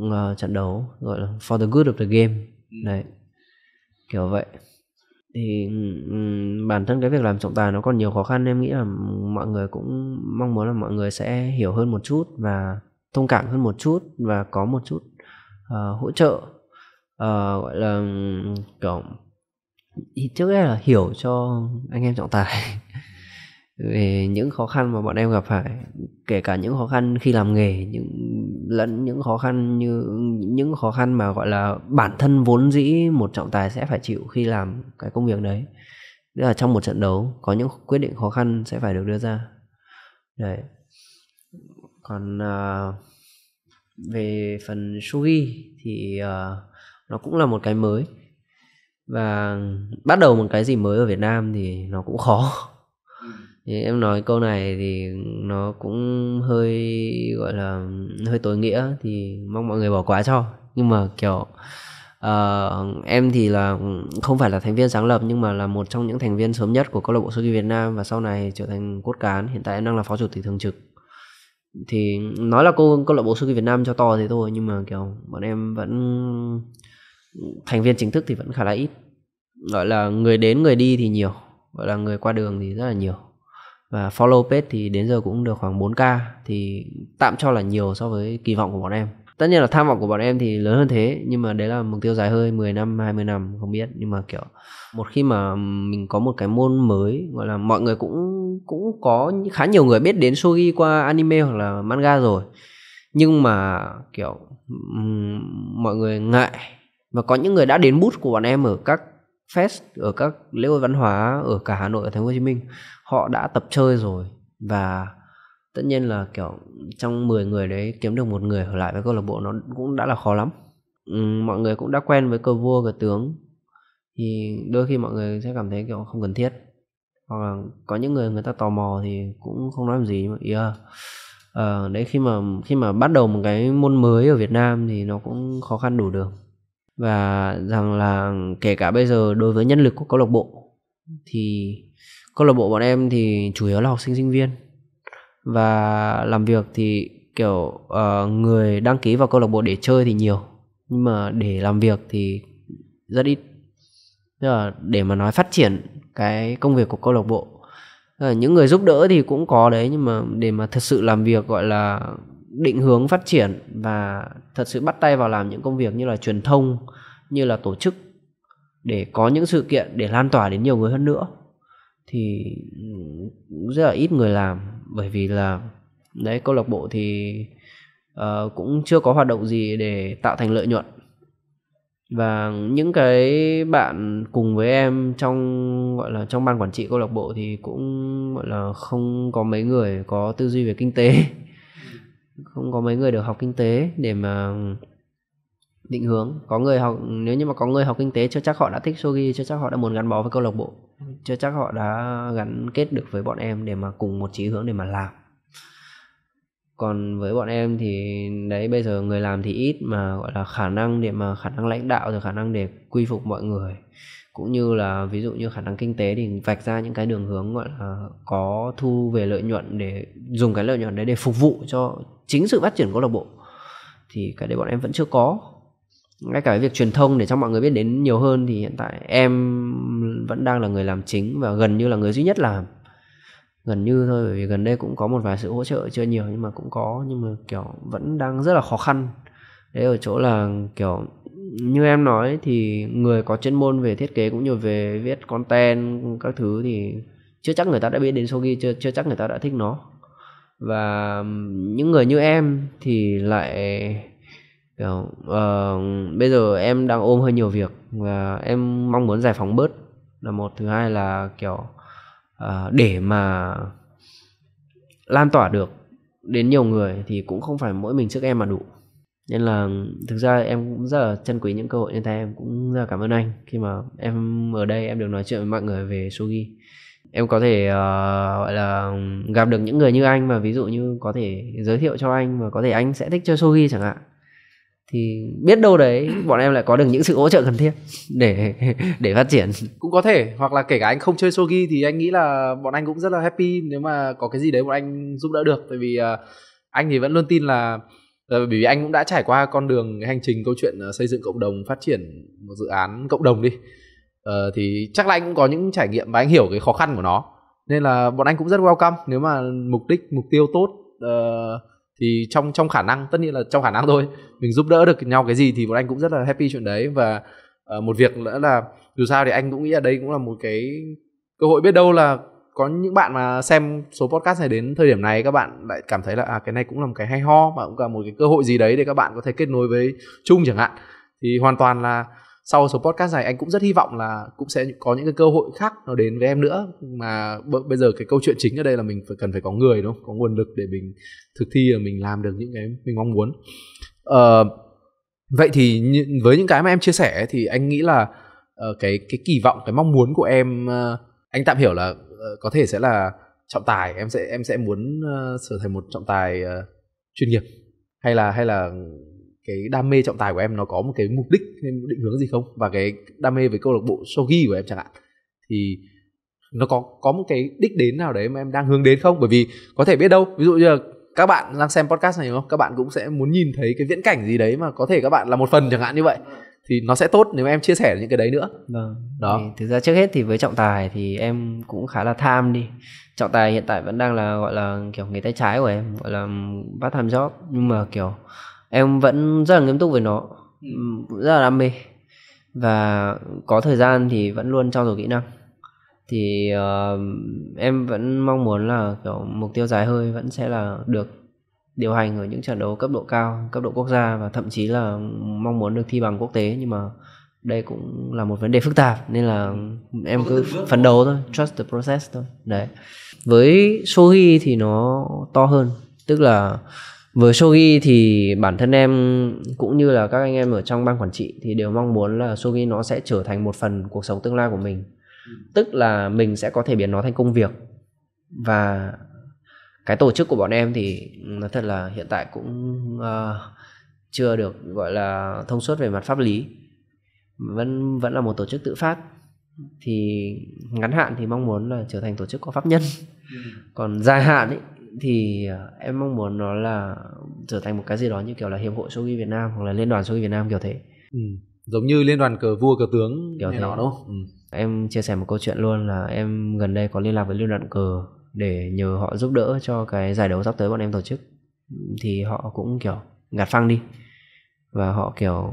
[SPEAKER 2] uh, trận đấu gọi là for the good of the game ừ. đấy kiểu vậy thì um, bản thân cái việc làm trọng tài nó còn nhiều khó khăn em nghĩ là mọi người cũng mong muốn là mọi người sẽ hiểu hơn một chút và thông cảm hơn một chút và có một chút uh, hỗ trợ uh, gọi là um, kiểu trước hết là hiểu cho anh em trọng tài về những khó khăn mà bọn em gặp phải kể cả những khó khăn khi làm nghề những lẫn những khó khăn như những khó khăn mà gọi là bản thân vốn dĩ một trọng tài sẽ phải chịu khi làm cái công việc đấy tức là trong một trận đấu có những quyết định khó khăn sẽ phải được đưa ra đấy còn uh, về phần sugi thì uh, nó cũng là một cái mới và bắt đầu một cái gì mới ở Việt Nam thì nó cũng khó ừ. thì em nói câu này thì nó cũng hơi gọi là hơi tối nghĩa thì mong mọi người bỏ qua cho nhưng mà kiểu uh, em thì là không phải là thành viên sáng lập nhưng mà là một trong những thành viên sớm nhất của câu lạc bộ sô Việt Nam và sau này trở thành cốt cán hiện tại em đang là phó chủ tịch thường trực thì nói là câu câu lạc bộ sô Việt Nam cho to thế thôi nhưng mà kiểu bọn em vẫn thành viên chính thức thì vẫn khá là ít gọi là người đến người đi thì nhiều gọi là người qua đường thì rất là nhiều và follow page thì đến giờ cũng được khoảng 4k thì tạm cho là nhiều so với kỳ vọng của bọn em tất nhiên là tham vọng của bọn em thì lớn hơn thế nhưng mà đấy là mục tiêu dài hơi 10 năm 20 năm không biết nhưng mà kiểu một khi mà mình có một cái môn mới gọi là mọi người cũng cũng có khá nhiều người biết đến shogi qua anime hoặc là manga rồi nhưng mà kiểu mọi người ngại và có những người đã đến bút của bọn em ở các fest ở các lễ hội văn hóa ở cả Hà Nội ở Thành phố Hồ Chí Minh họ đã tập chơi rồi và tất nhiên là kiểu trong 10 người đấy kiếm được một người ở lại với câu lạc bộ nó cũng đã là khó lắm ừ, mọi người cũng đã quen với cờ vua cờ tướng thì đôi khi mọi người sẽ cảm thấy kiểu không cần thiết hoặc là có những người người ta tò mò thì cũng không nói làm gì mà yeah. à, đấy khi mà khi mà bắt đầu một cái môn mới ở Việt Nam thì nó cũng khó khăn đủ đường và rằng là kể cả bây giờ đối với nhân lực của câu lạc bộ thì câu lạc bộ bọn em thì chủ yếu là học sinh sinh viên và làm việc thì kiểu uh, người đăng ký vào câu lạc bộ để chơi thì nhiều nhưng mà để làm việc thì rất ít tức là để mà nói phát triển cái công việc của câu lạc bộ là những người giúp đỡ thì cũng có đấy nhưng mà để mà thật sự làm việc gọi là định hướng phát triển và thật sự bắt tay vào làm những công việc như là truyền thông như là tổ chức để có những sự kiện để lan tỏa đến nhiều người hơn nữa thì ừ, rất là ít người làm bởi vì là đấy câu lạc bộ thì uh, cũng chưa có hoạt động gì để tạo thành lợi nhuận và những cái bạn cùng với em trong gọi là trong ban quản trị câu lạc bộ thì cũng gọi là không có mấy người có tư duy về kinh tế không có mấy người được học kinh tế để mà định hướng có người học nếu như mà có người học kinh tế chưa chắc họ đã thích shogi chưa chắc họ đã muốn gắn bó với câu lạc bộ chưa chắc họ đã gắn kết được với bọn em để mà cùng một chí hướng để mà làm còn với bọn em thì đấy bây giờ người làm thì ít mà gọi là khả năng để mà khả năng lãnh đạo rồi khả năng để quy phục mọi người cũng như là ví dụ như khả năng kinh tế thì vạch ra những cái đường hướng gọi là có thu về lợi nhuận để dùng cái lợi nhuận đấy để phục vụ cho chính sự phát triển câu lạc bộ thì cái đấy bọn em vẫn chưa có ngay cả cái việc truyền thông để cho mọi người biết đến nhiều hơn thì hiện tại em vẫn đang là người làm chính và gần như là người duy nhất làm gần như thôi bởi vì gần đây cũng có một vài sự hỗ trợ chưa nhiều nhưng mà cũng có nhưng mà kiểu vẫn đang rất là khó khăn đấy ở chỗ là kiểu như em nói thì người có chuyên môn về thiết kế cũng như về viết content các thứ thì chưa chắc người ta đã biết đến shogi chưa chưa chắc người ta đã thích nó và những người như em thì lại kiểu, uh, bây giờ em đang ôm hơi nhiều việc và em mong muốn giải phóng bớt là một thứ hai là kiểu uh, để mà lan tỏa được đến nhiều người thì cũng không phải mỗi mình trước em mà đủ nên là thực ra em cũng rất là trân quý những cơ hội như thế em cũng rất là cảm ơn anh khi mà em ở đây em được nói chuyện với mọi người về Sugi em có thể uh, gọi là gặp được những người như anh mà ví dụ như có thể giới thiệu cho anh và có thể anh sẽ thích chơi Sugi chẳng hạn thì biết đâu đấy bọn em lại có được những sự hỗ trợ cần thiết để để phát triển cũng có thể hoặc là kể cả anh không chơi Sogi thì anh nghĩ
[SPEAKER 1] là bọn anh cũng rất là happy nếu mà có cái gì đấy bọn anh giúp đỡ được tại vì uh, anh thì vẫn luôn tin là Ờ, bởi vì anh cũng đã trải qua con đường hành trình câu chuyện ờ, xây dựng cộng đồng phát triển một dự án cộng đồng đi ờ, thì chắc là anh cũng có những trải nghiệm và anh hiểu cái khó khăn của nó nên là bọn anh cũng rất welcome nếu mà mục đích mục tiêu tốt uh, thì trong trong khả năng tất nhiên là trong khả năng thôi mình giúp đỡ được nhau cái gì thì bọn anh cũng rất là happy chuyện đấy và uh, một việc nữa là dù sao thì anh cũng nghĩ là đây cũng là một cái cơ hội biết đâu là có những bạn mà xem số podcast này đến thời điểm này các bạn lại cảm thấy là à, cái này cũng là một cái hay ho mà cũng là một cái cơ hội gì đấy để các bạn có thể kết nối với chung chẳng hạn thì hoàn toàn là sau số podcast này anh cũng rất hy vọng là cũng sẽ có những cái cơ hội khác nó đến với em nữa mà b- bây giờ cái câu chuyện chính ở đây là mình phải cần phải có người đúng không có nguồn lực để mình thực thi và mình làm được những cái mình mong muốn ờ, vậy thì với những cái mà em chia sẻ thì anh nghĩ là uh, cái cái kỳ vọng cái mong muốn của em uh, anh tạm hiểu là Ờ, có thể sẽ là trọng tài em sẽ em sẽ muốn uh, trở thành một trọng tài uh, chuyên nghiệp hay là hay là cái đam mê trọng tài của em nó có một cái mục đích hay định hướng gì không và cái đam mê với câu lạc bộ shogi của em chẳng hạn thì nó có có một cái đích đến nào đấy mà em đang hướng đến không bởi vì có thể biết đâu ví dụ như là các bạn đang xem podcast này đúng không các bạn cũng sẽ muốn nhìn thấy cái viễn cảnh gì đấy mà có thể các bạn là một phần chẳng hạn như vậy thì nó sẽ tốt
[SPEAKER 2] nếu em chia sẻ những cái đấy nữa vâng đó thì thực ra trước hết thì với trọng tài thì em cũng khá là tham đi trọng tài hiện tại vẫn đang là gọi là kiểu người tay trái của em gọi là bắt tham job nhưng mà kiểu em vẫn rất là nghiêm túc với nó rất là đam mê và có thời gian thì vẫn luôn trau dồi kỹ năng thì uh, em vẫn mong muốn là kiểu mục tiêu dài hơi vẫn sẽ là được điều hành ở những trận đấu cấp độ cao cấp độ quốc gia và thậm chí là mong muốn được thi bằng quốc tế nhưng mà đây cũng là một vấn đề phức tạp nên là em cứ phấn đấu thôi trust the process thôi đấy với shogi thì nó to hơn tức là với shogi thì bản thân em cũng như là các anh em ở trong ban quản trị thì đều mong muốn là shogi nó sẽ trở thành một phần cuộc sống tương lai của mình tức là mình sẽ có thể biến nó thành công việc và cái tổ chức của bọn em thì nói thật là hiện tại cũng uh, chưa được gọi là thông suốt về mặt pháp lý vẫn vẫn là một tổ chức tự phát thì ngắn hạn thì mong muốn là trở thành tổ chức có pháp nhân ừ. còn dài hạn ấy thì ờ, em mong muốn nó là trở thành một cái gì đó như kiểu là hiệp hội shogi Việt Nam hoặc là liên đoàn shogi Việt Nam kiểu thế ừ. giống như liên đoàn cờ vua cờ tướng kiểu thế đó đúng không ừ. em chia sẻ một câu chuyện luôn là em gần đây có liên lạc với liên đoàn cờ để nhờ họ giúp đỡ cho cái giải đấu sắp tới bọn em tổ chức thì họ cũng kiểu gạt phăng đi và họ kiểu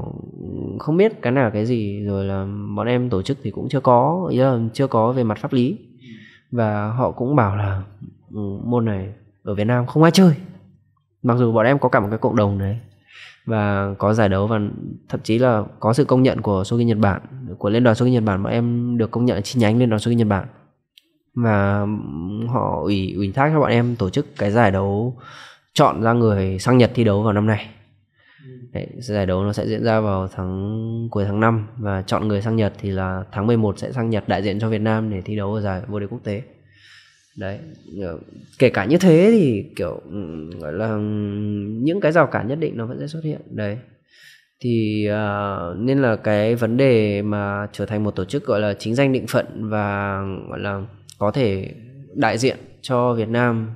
[SPEAKER 2] không biết cái nào cái gì rồi là bọn em tổ chức thì cũng chưa có ý là chưa có về mặt pháp lý và họ cũng bảo là ừ, môn này ở Việt Nam không ai chơi mặc dù bọn em có cả một cái cộng đồng đấy và có giải đấu và thậm chí là có sự công nhận của Sogi Nhật Bản của liên đoàn Sogi Nhật Bản bọn em được công nhận chi nhánh liên đoàn Sogi Nhật Bản và họ ủy ủy thác cho bọn em tổ chức cái giải đấu chọn ra người sang Nhật thi đấu vào năm nay. Ừ. Đấy, giải đấu nó sẽ diễn ra vào tháng cuối tháng 5 và chọn người sang Nhật thì là tháng 11 sẽ sang Nhật đại diện cho Việt Nam để thi đấu ở giải vô địch quốc tế. Đấy, kể cả như thế thì kiểu gọi là những cái rào cản nhất định nó vẫn sẽ xuất hiện. Đấy. Thì uh, nên là cái vấn đề mà trở thành một tổ chức gọi là chính danh định phận và gọi là có thể đại diện cho Việt Nam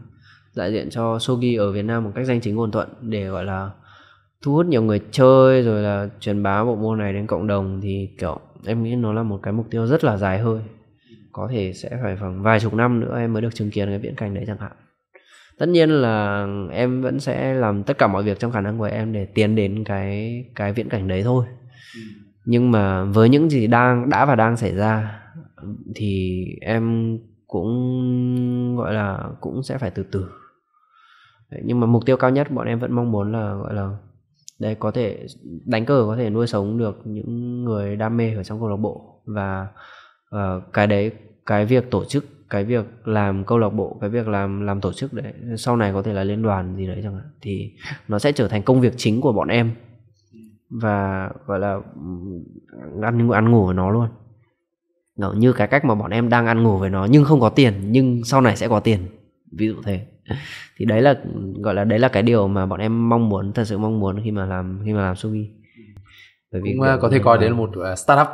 [SPEAKER 2] đại diện cho Sogi ở Việt Nam một cách danh chính ngôn thuận để gọi là thu hút nhiều người chơi rồi là truyền bá bộ môn này đến cộng đồng thì kiểu em nghĩ nó là một cái mục tiêu rất là dài hơi có thể sẽ phải khoảng vài chục năm nữa em mới được chứng kiến cái viễn cảnh đấy chẳng hạn tất nhiên là em vẫn sẽ làm tất cả mọi việc trong khả năng của em để tiến đến cái cái viễn cảnh đấy thôi nhưng mà với những gì đang đã và đang xảy ra thì em cũng gọi là cũng sẽ phải từ từ đấy, nhưng mà mục tiêu cao nhất bọn em vẫn mong muốn là gọi là đây có thể đánh cờ có thể nuôi sống được những người đam mê ở trong câu lạc bộ và uh, cái đấy cái việc tổ chức cái việc làm câu lạc bộ cái việc làm làm tổ chức đấy sau này có thể là liên đoàn gì đấy chẳng hạn thì nó sẽ trở thành công việc chính của bọn em và gọi là ăn ăn ngủ ở nó luôn đó, như cái cách mà bọn em đang ăn ngủ với nó nhưng không có tiền nhưng sau này sẽ có tiền ví dụ thế thì đấy là gọi là đấy là cái điều mà bọn em mong muốn thật sự mong muốn khi mà làm khi mà làm Sugi bởi vì cũng à, có thể coi đến một à, startup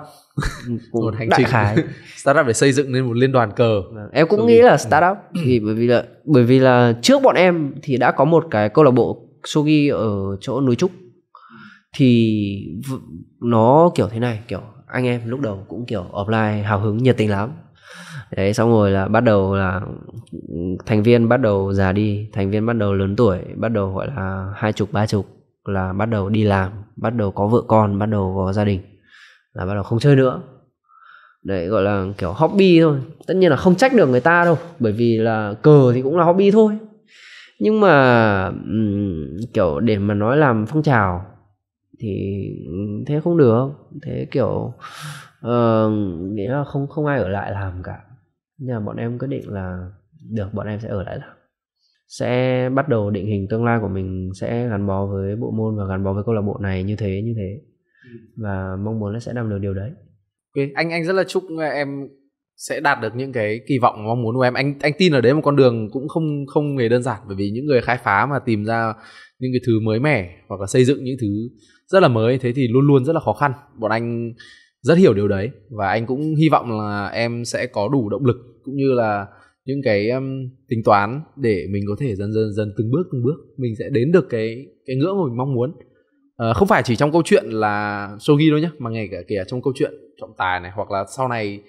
[SPEAKER 1] cũng một hành trình khái. startup để xây dựng nên một liên đoàn cờ em cũng Sugi. nghĩ
[SPEAKER 2] là ừ. startup thì bởi vì là bởi vì là trước bọn em thì đã có một cái câu lạc bộ Sugi ở chỗ núi trúc thì nó kiểu thế này kiểu anh em lúc đầu cũng kiểu offline hào hứng nhiệt tình lắm đấy xong rồi là bắt đầu là ừ, thành viên bắt đầu già đi thành viên bắt đầu lớn tuổi bắt đầu gọi là hai chục ba chục là bắt đầu đi làm bắt đầu có vợ con bắt đầu có gia đình là bắt đầu không chơi nữa đấy gọi là kiểu hobby thôi tất nhiên là không trách được người ta đâu bởi vì là cờ thì cũng là hobby thôi nhưng mà um, kiểu để mà nói làm phong trào thì thế không được thế kiểu uh, nghĩa là không không ai ở lại làm cả nhà bọn em quyết định là được bọn em sẽ ở lại làm sẽ bắt đầu định hình tương lai của mình sẽ gắn bó với bộ môn và gắn bó với câu lạc bộ này như thế như thế và mong muốn là sẽ làm được điều đấy okay. anh anh rất là chúc em
[SPEAKER 1] sẽ đạt được những cái kỳ vọng mong muốn của em anh anh tin ở đấy một con đường cũng không không hề đơn giản bởi vì những người khai phá mà tìm ra những cái thứ mới mẻ hoặc là xây dựng những thứ rất là mới thế thì luôn luôn rất là khó khăn bọn anh rất hiểu điều đấy và anh cũng hy vọng là em sẽ có đủ động lực cũng như là những cái um, tính toán để mình có thể dần dần dần từng bước từng bước mình sẽ đến được cái cái ngưỡng mà mình mong muốn à, không phải chỉ trong câu chuyện là shogi đâu nhé mà ngay cả kể trong câu chuyện trọng tài này hoặc là sau này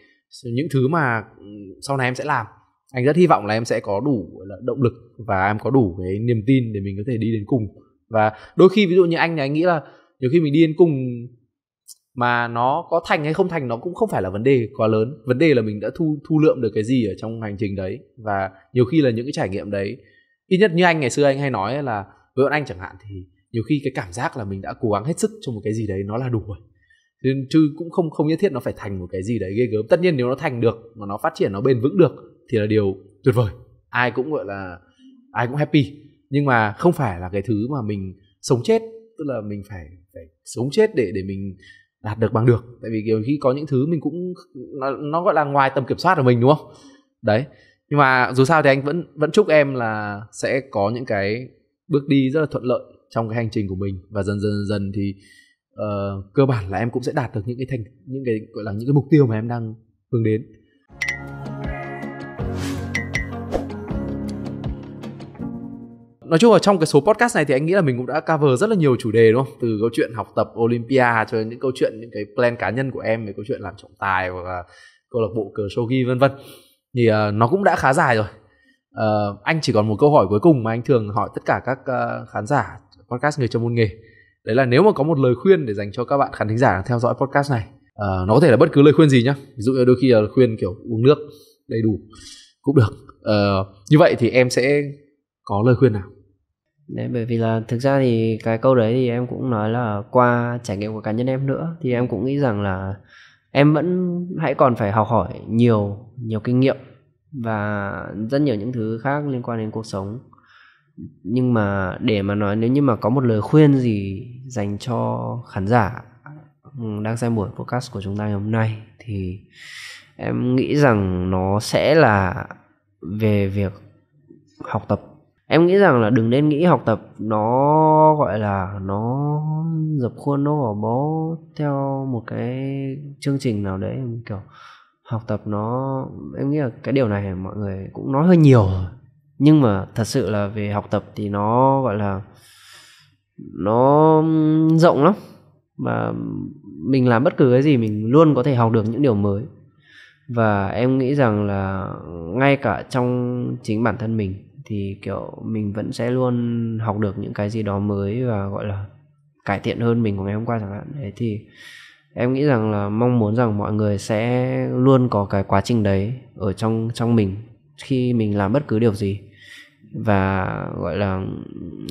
[SPEAKER 1] những thứ mà sau này em sẽ làm anh rất hy vọng là em sẽ có đủ là động lực và em có đủ cái niềm tin để mình có thể đi đến cùng và đôi khi ví dụ như anh thì anh nghĩ là nhiều khi mình điên cùng mà nó có thành hay không thành nó cũng không phải là vấn đề quá lớn vấn đề là mình đã thu thu lượm được cái gì ở trong hành trình đấy và nhiều khi là những cái trải nghiệm đấy ít nhất như anh ngày xưa anh hay nói là với bọn anh chẳng hạn thì nhiều khi cái cảm giác là mình đã cố gắng hết sức cho một cái gì đấy nó là đủ rồi nên chứ cũng không không nhất thiết nó phải thành một cái gì đấy ghê gớm tất nhiên nếu nó thành được mà nó phát triển nó bền vững được thì là điều tuyệt vời ai cũng gọi là ai cũng happy nhưng mà không phải là cái thứ mà mình sống chết tức là mình phải phải sống chết để để mình đạt được bằng được tại vì kiểu khi có những thứ mình cũng nó, nó gọi là ngoài tầm kiểm soát của mình đúng không đấy nhưng mà dù sao thì anh vẫn vẫn chúc em là sẽ có những cái bước đi rất là thuận lợi trong cái hành trình của mình và dần dần dần, thì uh, cơ bản là em cũng sẽ đạt được những cái thành những cái gọi là những cái mục tiêu mà em đang hướng đến nói chung là trong cái số podcast này thì anh nghĩ là mình cũng đã cover rất là nhiều chủ đề đúng không từ câu chuyện học tập olympia cho đến những câu chuyện những cái plan cá nhân của em về câu chuyện làm trọng tài hoặc là câu lạc bộ cờ shogi vân vân thì uh, nó cũng đã khá dài rồi uh, anh chỉ còn một câu hỏi cuối cùng mà anh thường hỏi tất cả các uh, khán giả podcast người trong môn nghề đấy là nếu mà có một lời khuyên để dành cho các bạn khán thính giả đang theo dõi podcast này uh, nó có thể là bất cứ lời khuyên gì nhá ví dụ như đôi khi là khuyên kiểu uống nước đầy đủ cũng được
[SPEAKER 2] uh, như vậy thì em sẽ có lời khuyên nào đấy bởi vì là thực ra thì cái câu đấy thì em cũng nói là qua trải nghiệm của cá nhân em nữa thì em cũng nghĩ rằng là em vẫn hãy còn phải học hỏi nhiều nhiều kinh nghiệm và rất nhiều những thứ khác liên quan đến cuộc sống nhưng mà để mà nói nếu như mà có một lời khuyên gì dành cho khán giả đang xem buổi podcast của chúng ta ngày hôm nay thì em nghĩ rằng nó sẽ là về việc học tập em nghĩ rằng là đừng nên nghĩ học tập nó gọi là nó dập khuôn nó bỏ bó theo một cái chương trình nào đấy kiểu học tập nó em nghĩ là cái điều này mọi người cũng nói hơi nhiều rồi nhưng mà thật sự là về học tập thì nó gọi là nó rộng lắm và mình làm bất cứ cái gì mình luôn có thể học được những điều mới và em nghĩ rằng là ngay cả trong chính bản thân mình thì kiểu mình vẫn sẽ luôn học được những cái gì đó mới và gọi là cải thiện hơn mình của ngày hôm qua chẳng hạn đấy thì em nghĩ rằng là mong muốn rằng mọi người sẽ luôn có cái quá trình đấy ở trong trong mình khi mình làm bất cứ điều gì và gọi là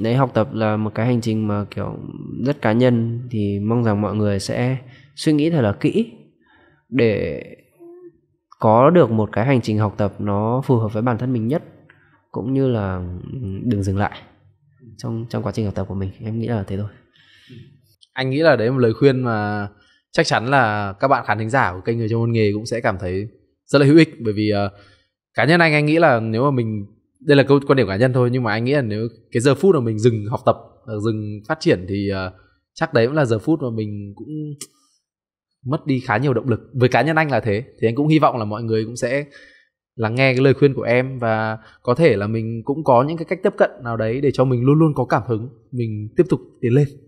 [SPEAKER 2] đấy học tập là một cái hành trình mà kiểu rất cá nhân thì mong rằng mọi người sẽ suy nghĩ thật là kỹ để có được một cái hành trình học tập nó phù hợp với bản thân mình nhất cũng như là ừ, đừng dừng lại trong trong quá trình học tập của mình em nghĩ là thế thôi anh nghĩ là đấy một lời khuyên mà chắc chắn là
[SPEAKER 1] các bạn khán thính giả của kênh người trong môn nghề cũng sẽ cảm thấy rất là hữu ích bởi vì uh, cá nhân anh anh nghĩ là nếu mà mình đây là câu quan điểm cá nhân thôi nhưng mà anh nghĩ là nếu cái giờ phút mà mình dừng học tập ờ, dừng phát triển thì uh, chắc đấy cũng là giờ phút mà mình cũng mất đi khá nhiều động lực với cá nhân anh là thế thì anh cũng hy vọng là mọi người cũng sẽ lắng nghe cái lời khuyên của em và có thể là mình cũng có những cái cách tiếp cận nào đấy để cho mình luôn luôn có cảm hứng mình tiếp tục tiến lên